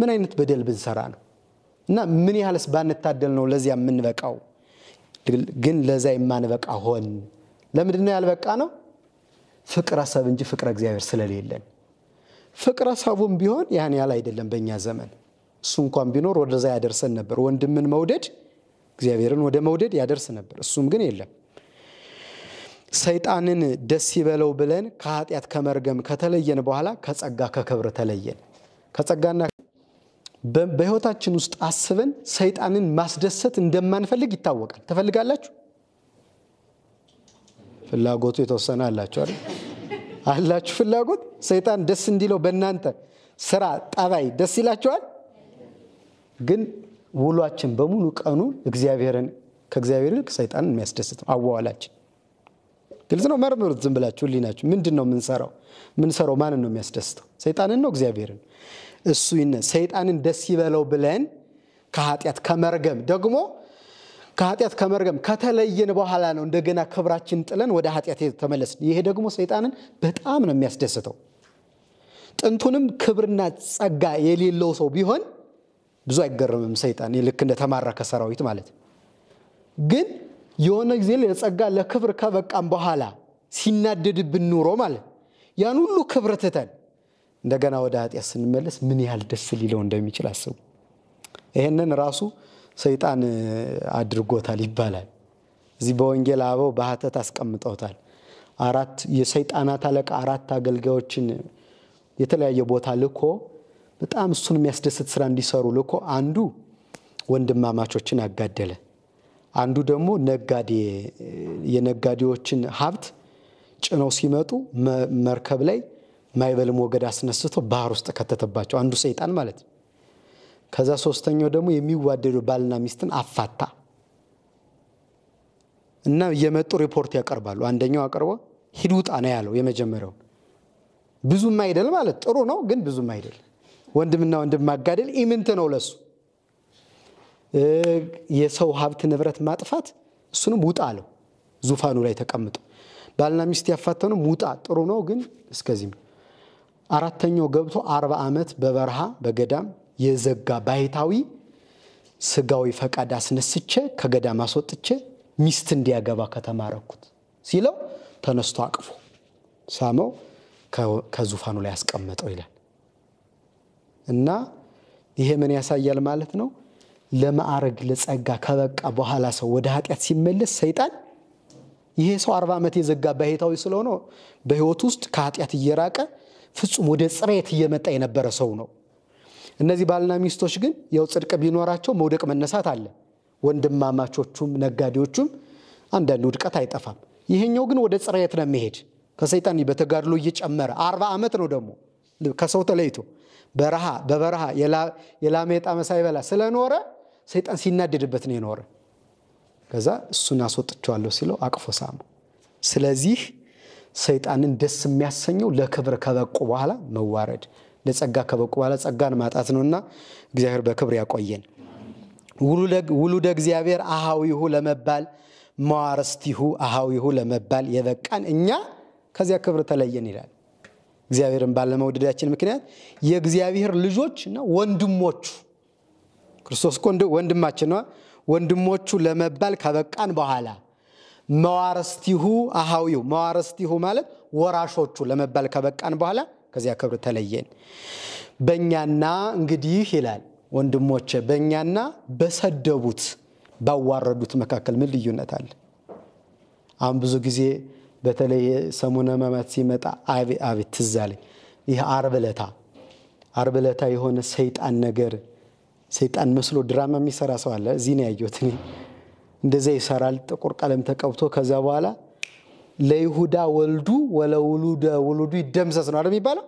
ምን አይነት በደል ብንሰራ ነው እና ምን ያህልስ ባንታደል ነው ለዚያ የምንበቃው? ግን ለዚያ የማንበቃ ሆን። ለምንድን ነው ያልበቃ ነው? ፍቅረ ሰብ እንጂ ፍቅረ እግዚአብሔር ስለሌለን። ፍቅረ ሰቡም ቢሆን ያን ያህል አይደለም። በእኛ ዘመን እሱ እንኳን ቢኖር ወደዛ ያደርሰን ነበር። ወንድምን መውደድ እግዚአብሔርን ወደ መውደድ ያደርስ ነበር። እሱም ግን የለም። ሰይጣንን ደስ ይበለው ብለን ከኃጢአት ከመርገም ከተለየን በኋላ ከጸጋ ከክብር ተለየን። ከጸጋና በህይወታችን ውስጥ አስበን ሰይጣንን ማስደሰት እንደማንፈልግ ይታወቃል። ትፈልጋላችሁ? ፍላጎቱ የተወሰነ አላችሁ አይደል? አላችሁ ፍላጎት ሰይጣን ደስ እንዲለው በእናንተ ስራ፣ ጠባይ ደስ ይላችኋል። ግን ውሏችን በሙሉ ቀኑ እግዚአብሔርን ከእግዚአብሔር ይልቅ ሰይጣንን የሚያስደስት አዋዋላችን ግልጽ ነው። መርምሩት ዝም ብላችሁ ሊናችሁ ምንድን ነው የምንሰራው? ምንሰራው ማንን ነው የሚያስደስተው? ሰይጣንን ነው እግዚአብሔርን? እሱ ይነ ሰይጣንን ደስ ይበለው ብለን ከኃጢአት ከመርገም ደግሞ ከኃጢአት ከመርገም ከተለየን በኋላ ነው እንደገና ክብራችን ጥለን ወደ ኃጢአት የተመለስን። ይሄ ደግሞ ሰይጣንን በጣም ነው የሚያስደስተው። ጥንቱንም ክብርና ጸጋ የሌለው ሰው ቢሆን ብዙ አይገርምም። ሰይጣን ልክ እንደተማረከ ሰራዊት ማለት ግን የሆነ ጊዜ ለጸጋ ለክብር ከበቃም በኋላ ሲናደድብን ኑሮ ማለት ያን ሁሉ ክብር ትተን እንደገና ወደ ኃጢአት ስንመለስ ምን ያህል ደስ ሊለው እንደሚችል አስቡ። ይህንን ራሱ ሰይጣን አድርጎታል ይባላል። እዚህ በወንጌል አበው በሀተት አስቀምጠውታል። አራት የሰይጣናት አለቃ አራት አገልጋዮችን የተለያየ ቦታ ልኮ በጣም እሱን የሚያስደስት ስራ እንዲሰሩ ልኮ አንዱ ወንድማማቾችን አጋደለ። አንዱ ደግሞ ነጋዴ የነጋዴዎችን ሀብት ጭነው ሲመጡ መርከብ ላይ ማይበል ሞገድ አስነስቶ ባህር ውስጥ ከተተባቸው አንዱ ሰይጣን ማለት ነው። ከዛ ሶስተኛው ደግሞ የሚዋደዱ ባልና ሚስትን አፋታ እና እየመጡ ሪፖርት ያቀርባሉ። አንደኛው አቅርቦ ሂድ ውጣ ነው ያለው የመጀመሪያው። ብዙም አይደል ማለት ጥሩ ነው፣ ግን ብዙም አይደል። ወንድምና ወንድም ማጋደል ኢምንት ነው ለሱ የሰው ሀብት ንብረት ማጥፋት እሱንም ውጣ አለው ዙፋኑ ላይ ተቀምጦ። ባልና ሚስት ያፋተኑ ውጣ ጥሩ ነው ግን እስከዚህም አራተኛው ገብቶ አርባ ዓመት በበረሃ በገዳም የዘጋ ባይታዊ ስጋዊ ፈቃድ አስነስቼ ከገዳም አስወጥቼ ሚስት እንዲያገባ ከተማረኩት ሲለው ተነስቶ አቅፎ ሳመው፣ ከዙፋኑ ላይ ያስቀመጠው ይላል እና ይሄ ምን ያሳያል ማለት ነው? ለማዕረግ ለጸጋ ከበቃ በኋላ ሰው ወደ ኃጢአት ሲመለስ ሰይጣን ይሄ ሰው አርባ ዓመት የዘጋ ባሕታዊ ስለሆነ በህይወት ውስጥ ከኃጢአት እየራቀ ፍጹም ወደ ጽሬት እየመጣ የነበረ ሰው ነው። እነዚህ ባልና ሚስቶች ግን ያው ጽድቅ ቢኖራቸው መውደቅ መነሳት አለ። ወንድማማቾቹም ነጋዴዎቹም አንዳንድ ውድቀት አይጠፋም። ይሄኛው ግን ወደ ጽሬት ነው የሚሄድ ከሰይጣን በተጋድሎ እየጨመረ አርባ ዓመት ነው ደግሞ ከሰው ተለይቶ በረሃ በበረሃ የላሜጣ መሳይ በላ ስለኖረ ሰይጣን ሲናደድበት ነው የኖረ። ከዛ እሱን አስወጥቸዋለሁ ሲለው አቅፎ ሳሙ። ስለዚህ ሰይጣንን ደስ የሚያሰኘው ለክብር ከበቁ በኋላ መዋረድ፣ ለጸጋ ከበቁ በኋላ ጸጋን ማጣት ነውና እግዚአብሔር በክብር ያቆየን። ውሉደ እግዚአብሔር አሃዊሁ ለመባል መዋርስቲሁ አሃዊሁ ለመባል የበቃን እኛ ከዚያ ክብር ተለየን ይላል። እግዚአብሔርን ባለመውደዳችን ምክንያት የእግዚአብሔር ልጆች እና ወንድሞቹ ክርስቶስ እኮ ወንድማችን ነው። ወንድሞቹ ለመባል ከበቃን በኋላ መዋረስቲሁ አሃዊው መዋረስቲሁ ማለት ወራሾቹ ለመባል ከበቃን በኋላ ከዚያ ክብር ተለየን። በእኛና እንግዲህ ይላል ወንድሞቼ፣ በእኛና በሰደቡት ባዋረዱት መካከል ምን ልዩነት አለ? አሁን ብዙ ጊዜ በተለይ ሰሙነ ሕማማት ሲመጣ አቤት አቤት ትዝ ይህ አርብለታ አርብለታ የሆነ ሰይጣን ነገር ሰይጣን መስሎ ድራማ የሚሰራ ሰው አለ። እዚህ ነው ያየሁት እኔ። እንደዚያ ይሰራል፣ ጥቁር ቀለም ተቀብቶ ከዛ በኋላ ለይሁዳ ወልዱ ወለውሉደ ውሉዱ ይደምሰስ ነው አይደል የሚባለው።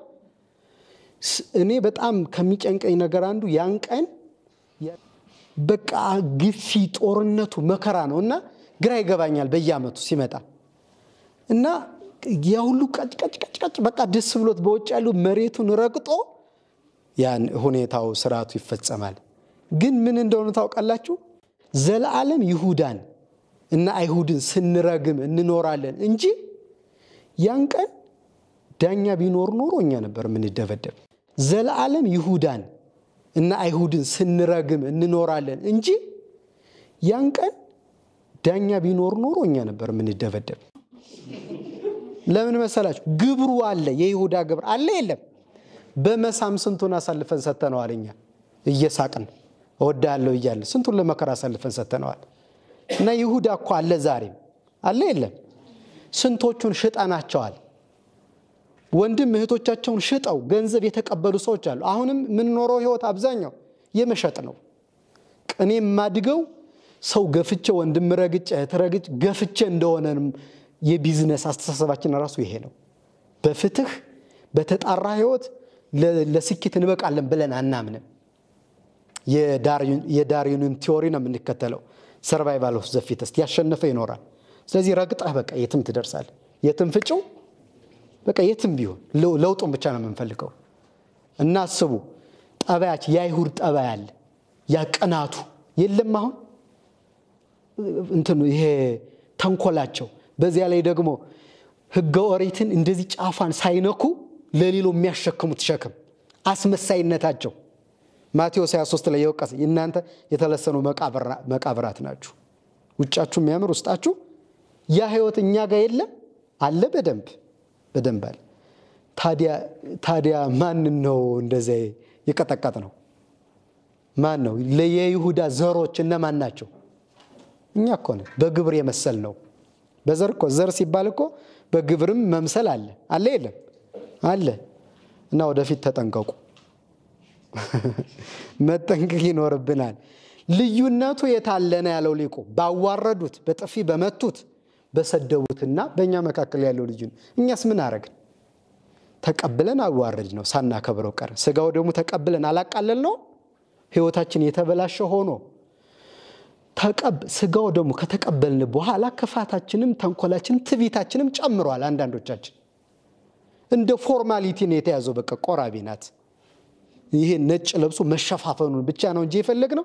እኔ በጣም ከሚጨንቀኝ ነገር አንዱ ያን ቀን በቃ ግፊ፣ ጦርነቱ፣ መከራ ነው እና ግራ ይገባኛል በየአመቱ ሲመጣ እና ያ ሁሉ ቀጭቀጭቀጭቀጭ በቃ ደስ ብሎት በውጭ ያሉ መሬቱን ረግጦ ያን ሁኔታው ስርዓቱ ይፈጸማል። ግን ምን እንደሆነ ታውቃላችሁ? ዘለዓለም ይሁዳን እና አይሁድን ስንረግም እንኖራለን እንጂ ያን ቀን ዳኛ ቢኖር ኖሮ እኛ ነበር የምንደበደብ። ዘለዓለም ይሁዳን እና አይሁድን ስንረግም እንኖራለን እንጂ ያን ቀን ዳኛ ቢኖር ኖሮ እኛ ነበር የምንደበደብ። ለምን መሰላችሁ? ግብሩ አለ፣ የይሁዳ ግብር አለ። የለም በመሳም ስንቱን አሳልፈን ሰጥተነዋል። እኛ እየሳቅን እወዳለሁ እያለ ስንቱን ለመከራ አሳልፈን ሰተነዋል። እና ይሁዳ እኮ አለ ዛሬም አለ የለም። ስንቶቹን ሽጠናቸዋል። ወንድም እህቶቻቸውን ሽጠው ገንዘብ የተቀበሉ ሰዎች አሉ። አሁንም የምንኖረው ህይወት አብዛኛው የመሸጥ ነው። እኔ የማድገው ሰው ገፍቼ ወንድም ረግጬ እህት ረግጬ ገፍቼ እንደሆነንም የቢዝነስ አስተሳሰባችን ራሱ ይሄ ነው። በፍትህ በተጣራ ህይወት ለስኬት እንበቃለን ብለን አናምንም። የዳርዊንን ቲዎሪ ነው የምንከተለው። ሰርቫይቫል ኦፍ ዘ ያሸነፈ ይኖራል። ስለዚህ ረግጠህ በቃ የትም ትደርሳል የትም ፍጩ በቃ የትም ቢሆን ለውጡን ብቻ ነው የምንፈልገው። እናስቡ ጠባያች የአይሁድ ጠባይ አለ ያ የለም። አሁን እንትኑ ይሄ ተንኮላቸው፣ በዚያ ላይ ደግሞ ህገ ኦሪትን እንደዚህ ጫፏን ሳይነኩ ለሌሎ የሚያሸክሙት ሸክም አስመሳይነታቸው ማቴዎስ 23 ላይ የወቀሰ እናንተ የተለሰኑ መቃብራት ናችሁ። ውጫችሁ የሚያምር ውስጣችሁ ያ ህይወት እኛ ጋር የለም አለ። በደንብ በደንብ አለ። ታዲያ ማን ነው እንደዚያ የቀጠቀጥ ነው? ማን ነው? ለየይሁዳ ዘሮች እነማን ናቸው? እኛ እኮ ነን በግብር የመሰል ነው። በዘር እኮ ዘር ሲባል እኮ በግብርም መምሰል አለ አለ የለም አለ እና ወደፊት ተጠንቀቁ። መጠንቀቅ ይኖርብናል። ልዩነቱ የታለነ ያለው ሊቁ ባዋረዱት፣ በጥፊ በመቱት፣ በሰደቡትና በእኛ መካከል ያለው ልዩ እኛስ ምን አረግን? ተቀብለን አዋረድ ነው ሳናከብረው ቀረ። ስጋው ደግሞ ተቀብለን አላቃለል ነው ህይወታችን የተበላሸ ሆኖ ስጋው ደግሞ ከተቀበልን በኋላ ክፋታችንም፣ ተንኮላችንም፣ ትቢታችንም ጨምሯል። አንዳንዶቻችን እንደ ፎርማሊቲ ነው የተያዘው። በቃ ቆራቢ ናት። ይሄ ነጭ ለብሶ መሸፋፈኑን ብቻ ነው እንጂ የፈለግነው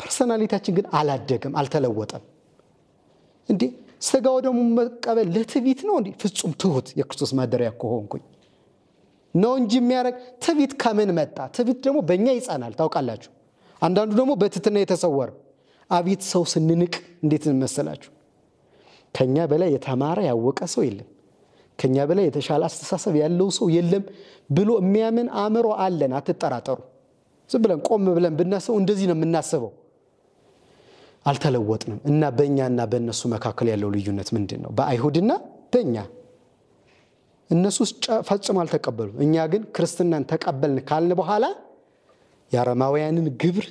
ፐርሰናሊታችን ግን አላደገም፣ አልተለወጠም። እንዴ ስጋው ደግሞ መቀበል ለትቢት ነው እንዴ? ፍጹም ትሁት የክርስቶስ ማደሪያ ከሆንኩኝ ነው እንጂ የሚያደርግ ትቢት ከምን መጣ? ትቢት ደግሞ በእኛ ይጸናል፣ ታውቃላችሁ። አንዳንዱ ደግሞ በትትና የተሰወረ አቤት ሰው ስንንቅ እንዴት እንመሰላችሁ! ከእኛ በላይ የተማረ ያወቀ ሰው የለም። ከኛ በላይ የተሻለ አስተሳሰብ ያለው ሰው የለም ብሎ የሚያምን አእምሮ አለን፣ አትጠራጠሩ። ዝም ብለን ቆም ብለን ብናስበው እንደዚህ ነው የምናስበው። አልተለወጥንም እና እና በእነሱ መካከል ያለው ልዩነት ምንድን ነው? በአይሁድና በእኛ እነሱ ፈጽሞ አልተቀበሉ። እኛ ግን ክርስትናን ተቀበልን ካልን በኋላ የአረማውያንን ግብር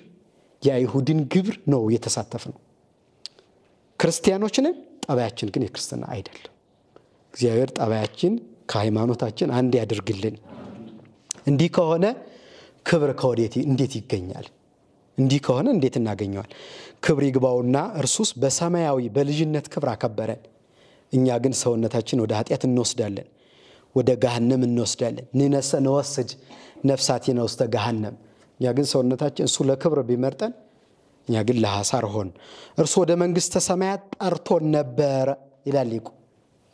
የአይሁድን ግብር ነው የተሳተፍ ነው። ክርስቲያኖችንን ጠባያችን ግን የክርስትና አይደለም። እግዚአብሔር ጠባያችን ከሃይማኖታችን አንድ ያድርግልን። እንዲህ ከሆነ ክብር ከወዴት እንዴት ይገኛል? እንዲህ ከሆነ እንዴት እናገኘዋል? ክብር ይግባውና እርሱስ በሰማያዊ በልጅነት ክብር አከበረን። እኛ ግን ሰውነታችን ወደ ኃጢአት እንወስዳለን፣ ወደ ገሃነም እንወስዳለን። ንነሰ ነወስድ ነፍሳቲነ ውስተ ገሃነም። እኛ ግን ሰውነታችን እሱ ለክብር ቢመርጠን፣ እኛ ግን ለሐሳር ሆን። እርሱ ወደ መንግሥተ ሰማያት ጠርቶን ነበረ ይላል ሊቁ።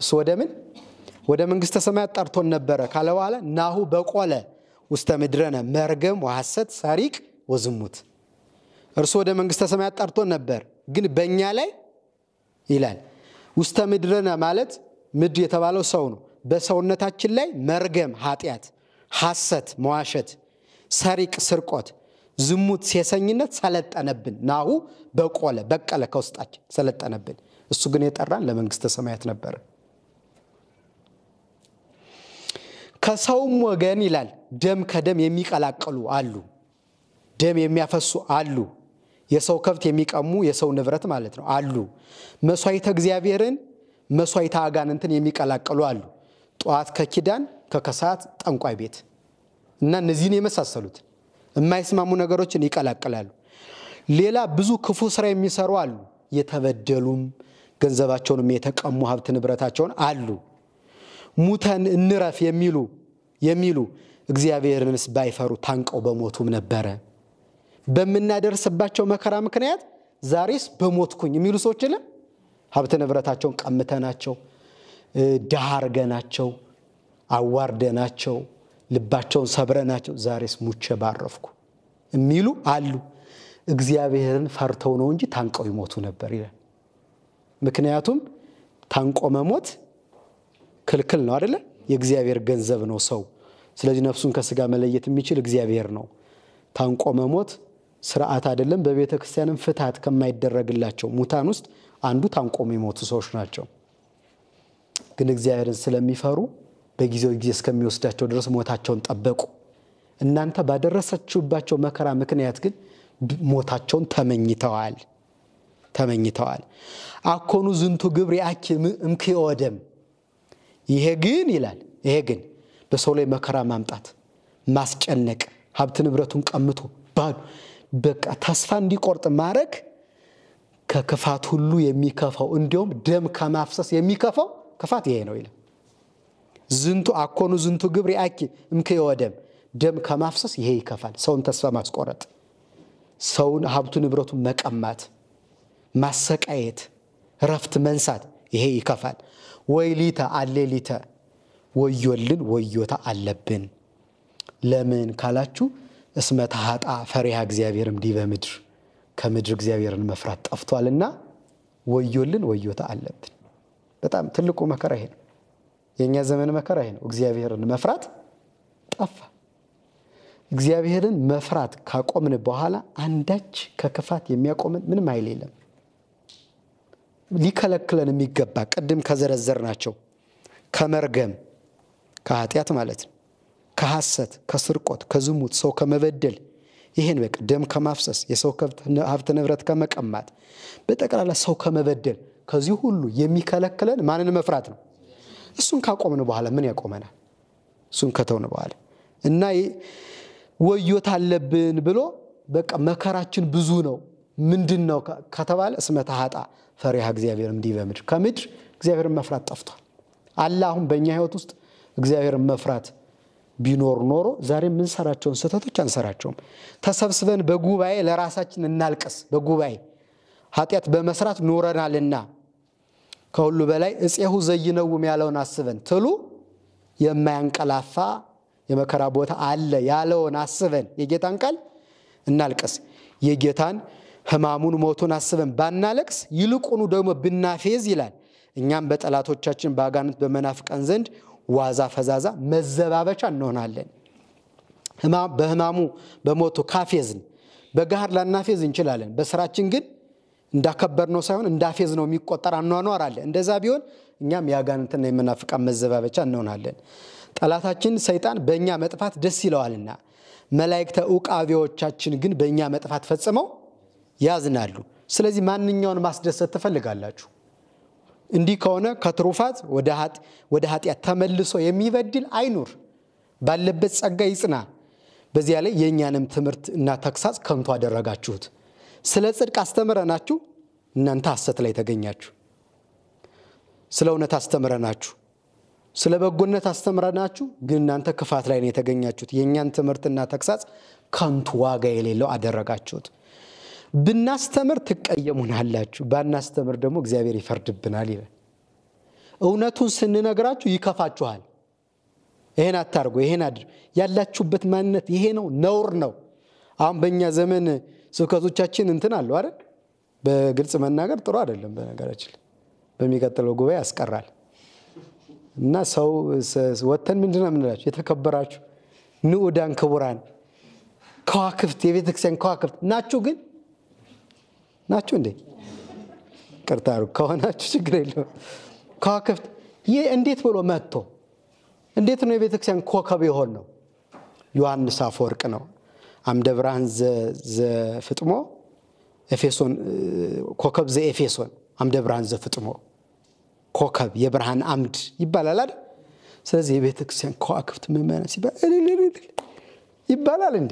እሱ ወደ ምን ወደ መንግስተ ሰማያት ጠርቶን ነበረ ካለ በኋላ ናሁ በቆለ ውስተ ምድረነ መርገም ወሐሰት ሰሪቅ ወዝሙት እርሱ ወደ መንግስተ ሰማያት ጠርቶን ነበር፣ ግን በእኛ ላይ ይላል ውስተ ምድረነ ማለት ምድር የተባለው ሰው ነው። በሰውነታችን ላይ መርገም፣ ኃጢአት፣ ሐሰት፣ መዋሸት፣ ሰሪቅ፣ ስርቆት፣ ዝሙት፣ ሴሰኝነት ሰለጠነብን። ናሁ በቆለ በቀለ ከውስጣችን ሰለጠነብን። እሱ ግን የጠራን ለመንግስተ ሰማያት ነበረ። ከሰውም ወገን ይላል ደም ከደም የሚቀላቀሉ አሉ፣ ደም የሚያፈሱ አሉ፣ የሰው ከብት የሚቀሙ የሰው ንብረት ማለት ነው አሉ፣ መስዋዕተ እግዚአብሔርን መስዋዕተ አጋንንትን የሚቀላቀሉ አሉ፣ ጠዋት ከኪዳን ከከሳት ጠንቋይ ቤት እና እነዚህን የመሳሰሉት የማይስማሙ ነገሮችን ይቀላቅላሉ። ሌላ ብዙ ክፉ ስራ የሚሰሩ አሉ፣ የተበደሉም ገንዘባቸውንም የተቀሙ ሀብት ንብረታቸውን አሉ። ሙተን እንረፍ የሚሉ የሚሉ እግዚአብሔርንስ ባይፈሩ ታንቀው በሞቱም ነበረ። በምናደርስባቸው መከራ ምክንያት ዛሬስ በሞትኩኝ የሚሉ ሰዎች ለም ሀብት ንብረታቸውን ቀምተናቸው፣ ዳሃርገናቸው አርገናቸው፣ አዋርደናቸው፣ ልባቸውን ሰብረናቸው ዛሬስ ሙቼ ባረፍኩ የሚሉ አሉ። እግዚአብሔርን ፈርተው ነው እንጂ ታንቀው ይሞቱ ነበር ይላል። ምክንያቱም ታንቆ መሞት ክልክል ነው አደለ? የእግዚአብሔር ገንዘብ ነው ሰው። ስለዚህ ነፍሱን ከስጋ መለየት የሚችል እግዚአብሔር ነው። ታንቆ መሞት ስርዓት አይደለም። በቤተ ክርስቲያንም ፍትሐት ከማይደረግላቸው ሙታን ውስጥ አንዱ ታንቆ የሚሞቱ ሰዎች ናቸው። ግን እግዚአብሔርን ስለሚፈሩ በጊዜው ጊዜ እስከሚወስዳቸው ድረስ ሞታቸውን ጠበቁ። እናንተ ባደረሰችሁባቸው መከራ ምክንያት ግን ሞታቸውን ተመኝተዋል ተመኝተዋል። አኮኑ ዝንቱ ግብር አኪ ወደም ይሄ ግን ይላል ይሄ ግን በሰው ላይ መከራ ማምጣት፣ ማስጨነቅ፣ ሀብት ንብረቱን ቀምቶ ባሉ በቃ ተስፋ እንዲቆርጥ ማድረግ ከክፋት ሁሉ የሚከፋው እንዲሁም ደም ከማፍሰስ የሚከፋው ክፋት ይሄ ነው ይላል። ዝንቱ አኮኑ ዝንቱ ግብር አኪ እምክ የወደም ደም ከማፍሰስ ይሄ ይከፋል። ሰውን ተስፋ ማስቆረጥ፣ ሰውን ሀብቱ ንብረቱን መቀማት፣ ማሰቃየት፣ ረፍት መንሳት ይሄ ይከፋል። ወይ ወይሊተ አሌሊተ ወዮልን ወዮታ አለብን። ለምን ካላችሁ እስመ ታሃጣ ፈሪሃ እግዚአብሔር ዲበ ምድር ከምድር እግዚአብሔርን መፍራት ጠፍቷልና ወዮልን ወዮታ አለብን። በጣም ትልቁ መከራ ይሄ ነው። የእኛ ዘመን መከራ ይሄ ነው። እግዚአብሔርን መፍራት ጠፋ። እግዚአብሔርን መፍራት ካቆምን በኋላ አንዳች ከክፋት የሚያቆምን ምንም አይል የለም። ሊከለክለን የሚገባ ቅድም ከዘረዘር ናቸው ከመርገም ከኃጢአት ማለት ነው ከሐሰት፣ ከስርቆት፣ ከዝሙት፣ ሰው ከመበደል ይህን በቅ ደም ከማፍሰስ የሰው ሀብት ንብረት ከመቀማት በጠቅላላ ሰው ከመበደል ከዚህ ሁሉ የሚከለክለን ማንን መፍራት ነው። እሱን ካቆምን በኋላ ምን ያቆመናል? እሱን ከተውን በኋላ እና ወዮት አለብን ብሎ በቃ መከራችን ብዙ ነው ምንድን ነው ከተባለ እስመ ተሃጣ ፈሪሃ እግዚአብሔር እንዲህ በምድር ከምድር እግዚአብሔርን መፍራት ጠፍቷል አለ። አሁን በእኛ ህይወት ውስጥ እግዚአብሔርን መፍራት ቢኖር ኖሮ ዛሬ የምንሰራቸውን ስህተቶች አንሰራቸውም። ተሰብስበን በጉባኤ ለራሳችን እናልቀስ። በጉባኤ ኃጢአት በመስራት ኖረናልና ከሁሉ በላይ እፄሁ ዘይነውም ያለውን አስበን ትሉ የማያንቀላፋ የመከራ ቦታ አለ ያለውን አስበን የጌታን ቃል እናልቀስ የጌታን ህማሙን ሞቱን አስበን ባናለቅስ ይልቁኑ ደግሞ ብናፌዝ ይላል እኛም በጠላቶቻችን በአጋንንት በመናፍቀን ዘንድ ዋዛ ፈዛዛ መዘባበቻ እንሆናለን። በህማሙ በሞቱ ካፌዝን በጋር ላናፌዝ እንችላለን። በስራችን ግን እንዳከበር ነው ሳይሆን እንዳፌዝ ነው የሚቆጠር አኗኗር አለ። እንደዛ ቢሆን እኛም የአጋንንትና የመናፍቃን መዘባበቻ እንሆናለን። ጠላታችን ሰይጣን በእኛ መጥፋት ደስ ይለዋልና መላእክተ ውቃቢዎቻችን ግን በእኛ መጥፋት ፈጽመው ያዝናሉ። ስለዚህ ማንኛውን ማስደሰት ትፈልጋላችሁ? እንዲህ ከሆነ ከትሩፋት ወደ ኃጢአት ተመልሶ የሚበድል አይኑር፣ ባለበት ጸጋ ይጽና። በዚያ ላይ የእኛንም ትምህርት እና ተግሳጽ ከንቱ አደረጋችሁት። ስለ ጽድቅ አስተምረናችሁ እናንተ ሐሰት ላይ ተገኛችሁ። ስለ እውነት አስተምረናችሁ፣ ስለ በጎነት አስተምረናችሁ፣ ግን እናንተ ክፋት ላይ ነው የተገኛችሁት። የእኛን ትምህርትና ተግሳጽ ከንቱ ዋጋ የሌለው አደረጋችሁት። ብናስተምር ትቀየሙናላችሁ፣ ባናስተምር ደግሞ እግዚአብሔር ይፈርድብናል ይላል። እውነቱን ስንነግራችሁ ይከፋችኋል። ይሄን አታርጉ፣ ይሄን አድርጉ። ያላችሁበት ማንነት ይሄ ነው፣ ነውር ነው። አሁን በእኛ ዘመን ስብከቶቻችን እንትን አለው አይደል? በግልጽ መናገር ጥሩ አይደለም። በነገራችን በሚቀጥለው ጉባኤ ያስቀራል። እና ሰው ወተን ምንድን ነው የምንላችሁ? የተከበራችሁ ንዑዳን ክቡራን ከዋክብት፣ የቤተክርስቲያን ከዋክብት ናችሁ ግን ናችሁ እንዴ? ቅርታ ከሆናችሁ ችግር የለውም። ከዋክብት ይህ እንዴት ብሎ መጥቶ እንዴት ነው የቤተክርስቲያን ኮከብ የሆን ነው? ዮሐንስ አፈወርቅ ነው። አምደ ብርሃን ዘፍጥሞ ኤፌሶን ኮከብ ዘኤፌሶን አምደ ብርሃን ዘፍጥሞ ኮከብ የብርሃን አምድ ይባላል አይደል? ስለዚህ የቤተክርስቲያን ከዋክብት ምእመናን ሲባል ይባላል እንዴ?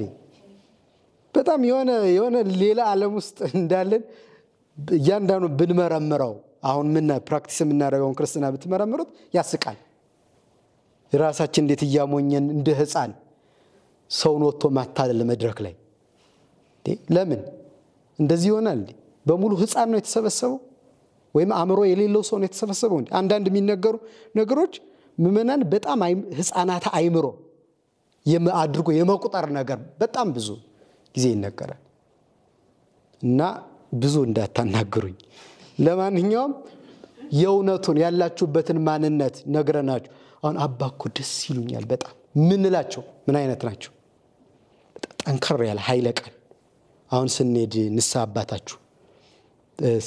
በጣም የሆነ የሆነ ሌላ ዓለም ውስጥ እንዳለን እያንዳንዱ ብንመረምረው አሁን ምን ፕራክቲስ የምናደርገውን ክርስትና ብትመረምሩት ያስቃል። ራሳችን እንዴት እያሞኘን እንደ ህፃን ሰውን ወጥቶ ማታለል መድረክ ላይ ለምን እንደዚህ ይሆናል? በሙሉ ህፃን ነው የተሰበሰበው ወይም አእምሮ የሌለው ሰው ነው የተሰበሰበው። እንዲ አንዳንድ የሚነገሩ ነገሮች ምዕመናን በጣም ህፃናት አይምሮ አድርጎ የመቁጠር ነገር በጣም ብዙ ጊዜ ይነገራል እና ብዙ እንዳታናግሩኝ። ለማንኛውም የእውነቱን ያላችሁበትን ማንነት ነግረናችሁ አሁን አባ እኮ ደስ ይሉኛል በጣም ምንላቸው ምን አይነት ናቸው? ጠንከር ያለ ኃይለ ቃል አሁን ስንሄድ ንሳ አባታችሁ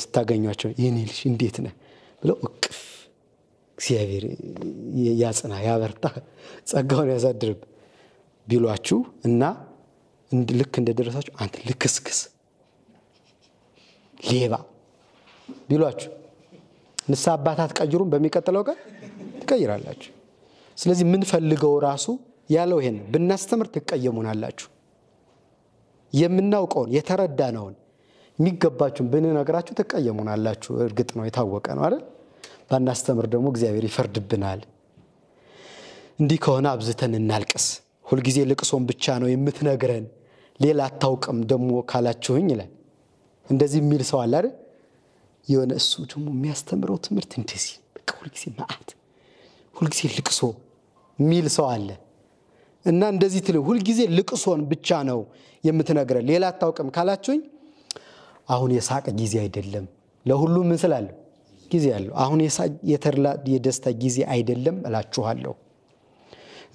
ስታገኟቸው የኔ ልጅ እንዴት ነ ብለው እቅፍ እግዚአብሔር ያጽና ያበርታ ጸጋውን ያሳድርብ ቢሏችሁ እና ልክ እንደደረሳችሁ አንተ ልክስክስ ሌባ ቢሏችሁ ንሳ አባታት ቀይሩን በሚቀጥለው ቀን ትቀይራላችሁ። ስለዚህ ምንፈልገው ራሱ ያለው ይሄን ብናስተምር ትቀየሙናላችሁ። የምናውቀውን የተረዳነውን የሚገባችሁን ብንነግራችሁ ትቀየሙናላችሁ። እርግጥ ነው የታወቀ ነው አይደል? ባናስተምር ደግሞ እግዚአብሔር ይፈርድብናል። እንዲህ ከሆነ አብዝተን እናልቅስ። ሁልጊዜ ልቅሶን ብቻ ነው የምትነግረን ሌላ አታውቅም ደሞ ካላችሁኝ ይላል። እንደዚህ የሚል ሰው አለ አይደል? የሆነ እሱ ደሞ የሚያስተምረው ትምህርት እንደዚህ በቃ ሁልጊዜ መዓት፣ ሁልጊዜ ልቅሶ የሚል ሰው አለ እና እንደዚህ ትል ሁልጊዜ ልቅሶን ብቻ ነው የምትነግረን ሌላ አታውቅም ካላችሁኝ፣ አሁን የሳቅ ጊዜ አይደለም። ለሁሉም ምን ስላለው ጊዜ አለሁ አሁን የተድላ የደስታ ጊዜ አይደለም እላችኋለሁ።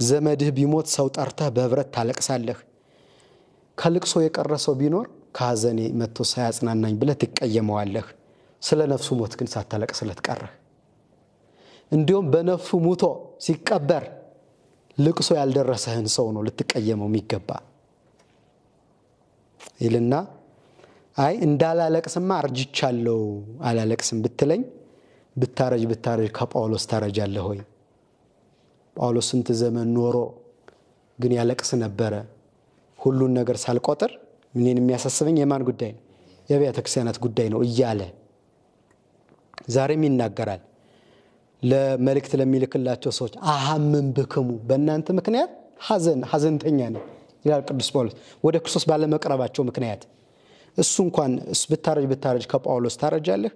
ዘመድህ ቢሞት ሰው ጠርተህ በህብረት ታለቅሳለህ ከልቅሶ የቀረ ሰው ቢኖር ከሐዘኔ መጥቶ ሳያጽናናኝ ብለህ ትቀየመዋለህ። ስለ ነፍሱ ሞት ግን ሳታለቅስለት ቀረህ። እንዲሁም በነፍሱ ሙቶ ሲቀበር ልቅሶ ያልደረሰህን ሰው ነው ልትቀየመው የሚገባ ይልና አይ እንዳላለቅስማ አርጅቻለሁ አላለቅስም ብትለኝ ብታረጅ ብታረጅ ከጳውሎስ ታረጃለህ ሆይ ጳውሎስ ስንት ዘመን ኖሮ ግን ያለቅስ ነበረ ሁሉን ነገር ሳልቆጥር እኔን የሚያሳስበኝ የማን ጉዳይ ነው? የቤተ ክርስቲያናት ጉዳይ ነው እያለ ዛሬም ይናገራል። ለመልእክት ለሚልክላቸው ሰዎች አሃምን ብክሙ በእናንተ ምክንያት ሐዘን ሐዘንተኛ ነኝ ይላል ቅዱስ ጳውሎስ። ወደ ክርስቶስ ባለመቅረባቸው ምክንያት እሱ እንኳን ብታረጅ ብታረጅ ከጳውሎስ ታረጃለህ።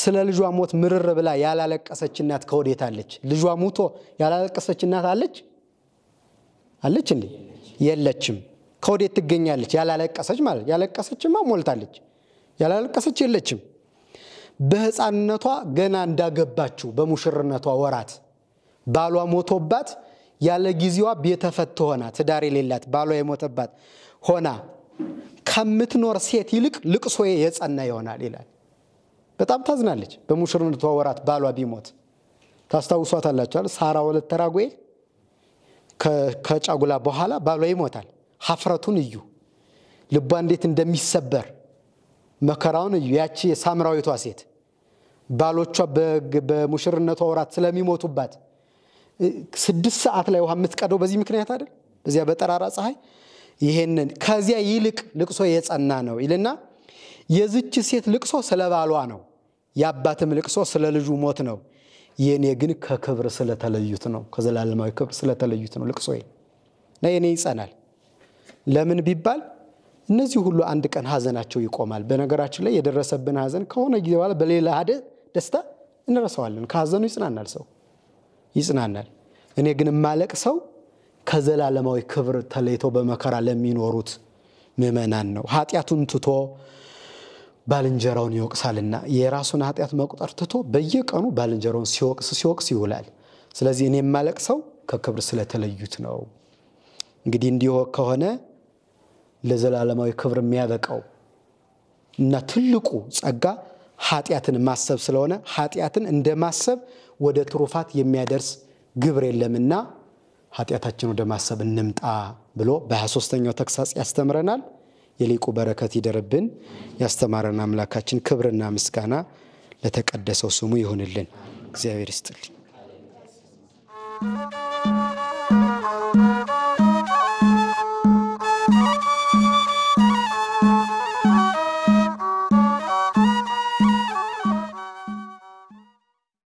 ስለ ልጇ ሞት ምርር ብላ ያላለቀሰች እናት ከወዴት አለች? ልጇ ሙቶ ያላለቀሰች እናት አለች አለች እንዴ? የለችም። ከወዴት ትገኛለች? ያላለቀሰች ማለት ያለቀሰችማ ሞልታለች፣ ያላለቀሰች የለችም። በህፃንነቷ ገና እንዳገባችው በሙሽርነቷ ወራት ባሏ ሞቶባት ያለ ጊዜዋ ቤተፈት ሆና ትዳር የሌላት ባሏ የሞተባት ሆና ከምትኖር ሴት ይልቅ ልቅሶ የጸና ይሆናል ይላል። በጣም ታዝናለች። በሙሽርነቷ ወራት ባሏ ቢሞት ታስታውሷታላችኋል። ሳራ ወለተ ራጉኤል ከጫጉላ በኋላ ባሏ ይሞታል። ሀፍረቱን እዩ፣ ልቧ እንዴት እንደሚሰበር መከራውን እዩ። ያቺ የሳምራዊቷ ሴት ባሎቿ በሙሽርነቷ ወራት ስለሚሞቱባት ስድስት ሰዓት ላይ ውሃ የምትቀደው በዚህ ምክንያት አይደል? በዚያ በጠራራ ፀሐይ ይሄንን ከዚያ ይልቅ ልቅሶ የጸና ነው ይልና የዝች ሴት ልቅሶ ስለ ባሏ ነው፣ የአባትም ልቅሶ ስለ ልጁ ሞት ነው። የእኔ ግን ከክብር ስለተለዩት ነው፣ ከዘላለማዊ ክብር ስለተለዩት ነው ልቅሶዬ ና የእኔ ይጸናል። ለምን ቢባል እነዚህ ሁሉ አንድ ቀን ሀዘናቸው ይቆማል። በነገራችን ላይ የደረሰብን ሀዘን ከሆነ ጊዜ በኋላ በሌላ ሀደ ደስታ እንረሰዋለን። ከሀዘኑ ይጽናናል፣ ሰው ይጽናናል። እኔ ግን ማለቅ ሰው ከዘላለማዊ ክብር ተለይቶ በመከራ ለሚኖሩት ምእመናን ነው። ኃጢአቱን ትቶ ባልንጀራውን ይወቅሳልና የራሱን ኃጢአት መቁጠር ትቶ በየቀኑ ባልንጀራውን ሲወቅስ ሲወቅስ ይውላል። ስለዚህ እኔ ሰው ከክብር ስለተለዩት ነው። እንግዲህ እንዲህ ከሆነ ለዘላለማዊ ክብር የሚያበቃው እና ትልቁ ጸጋ ኃጢአትን ማሰብ ስለሆነ ኃጢአትን እንደ ማሰብ ወደ ትሩፋት የሚያደርስ ግብር የለምና ኃጢአታችን ወደ ማሰብ እንምጣ ብሎ በ23ኛው ተግሳጽ ያስተምረናል። የሊቁ በረከት ይደርብን። ያስተማረን አምላካችን ክብርና ምስጋና ለተቀደሰው ስሙ ይሆንልን። እግዚአብሔር ይስጥልኝ።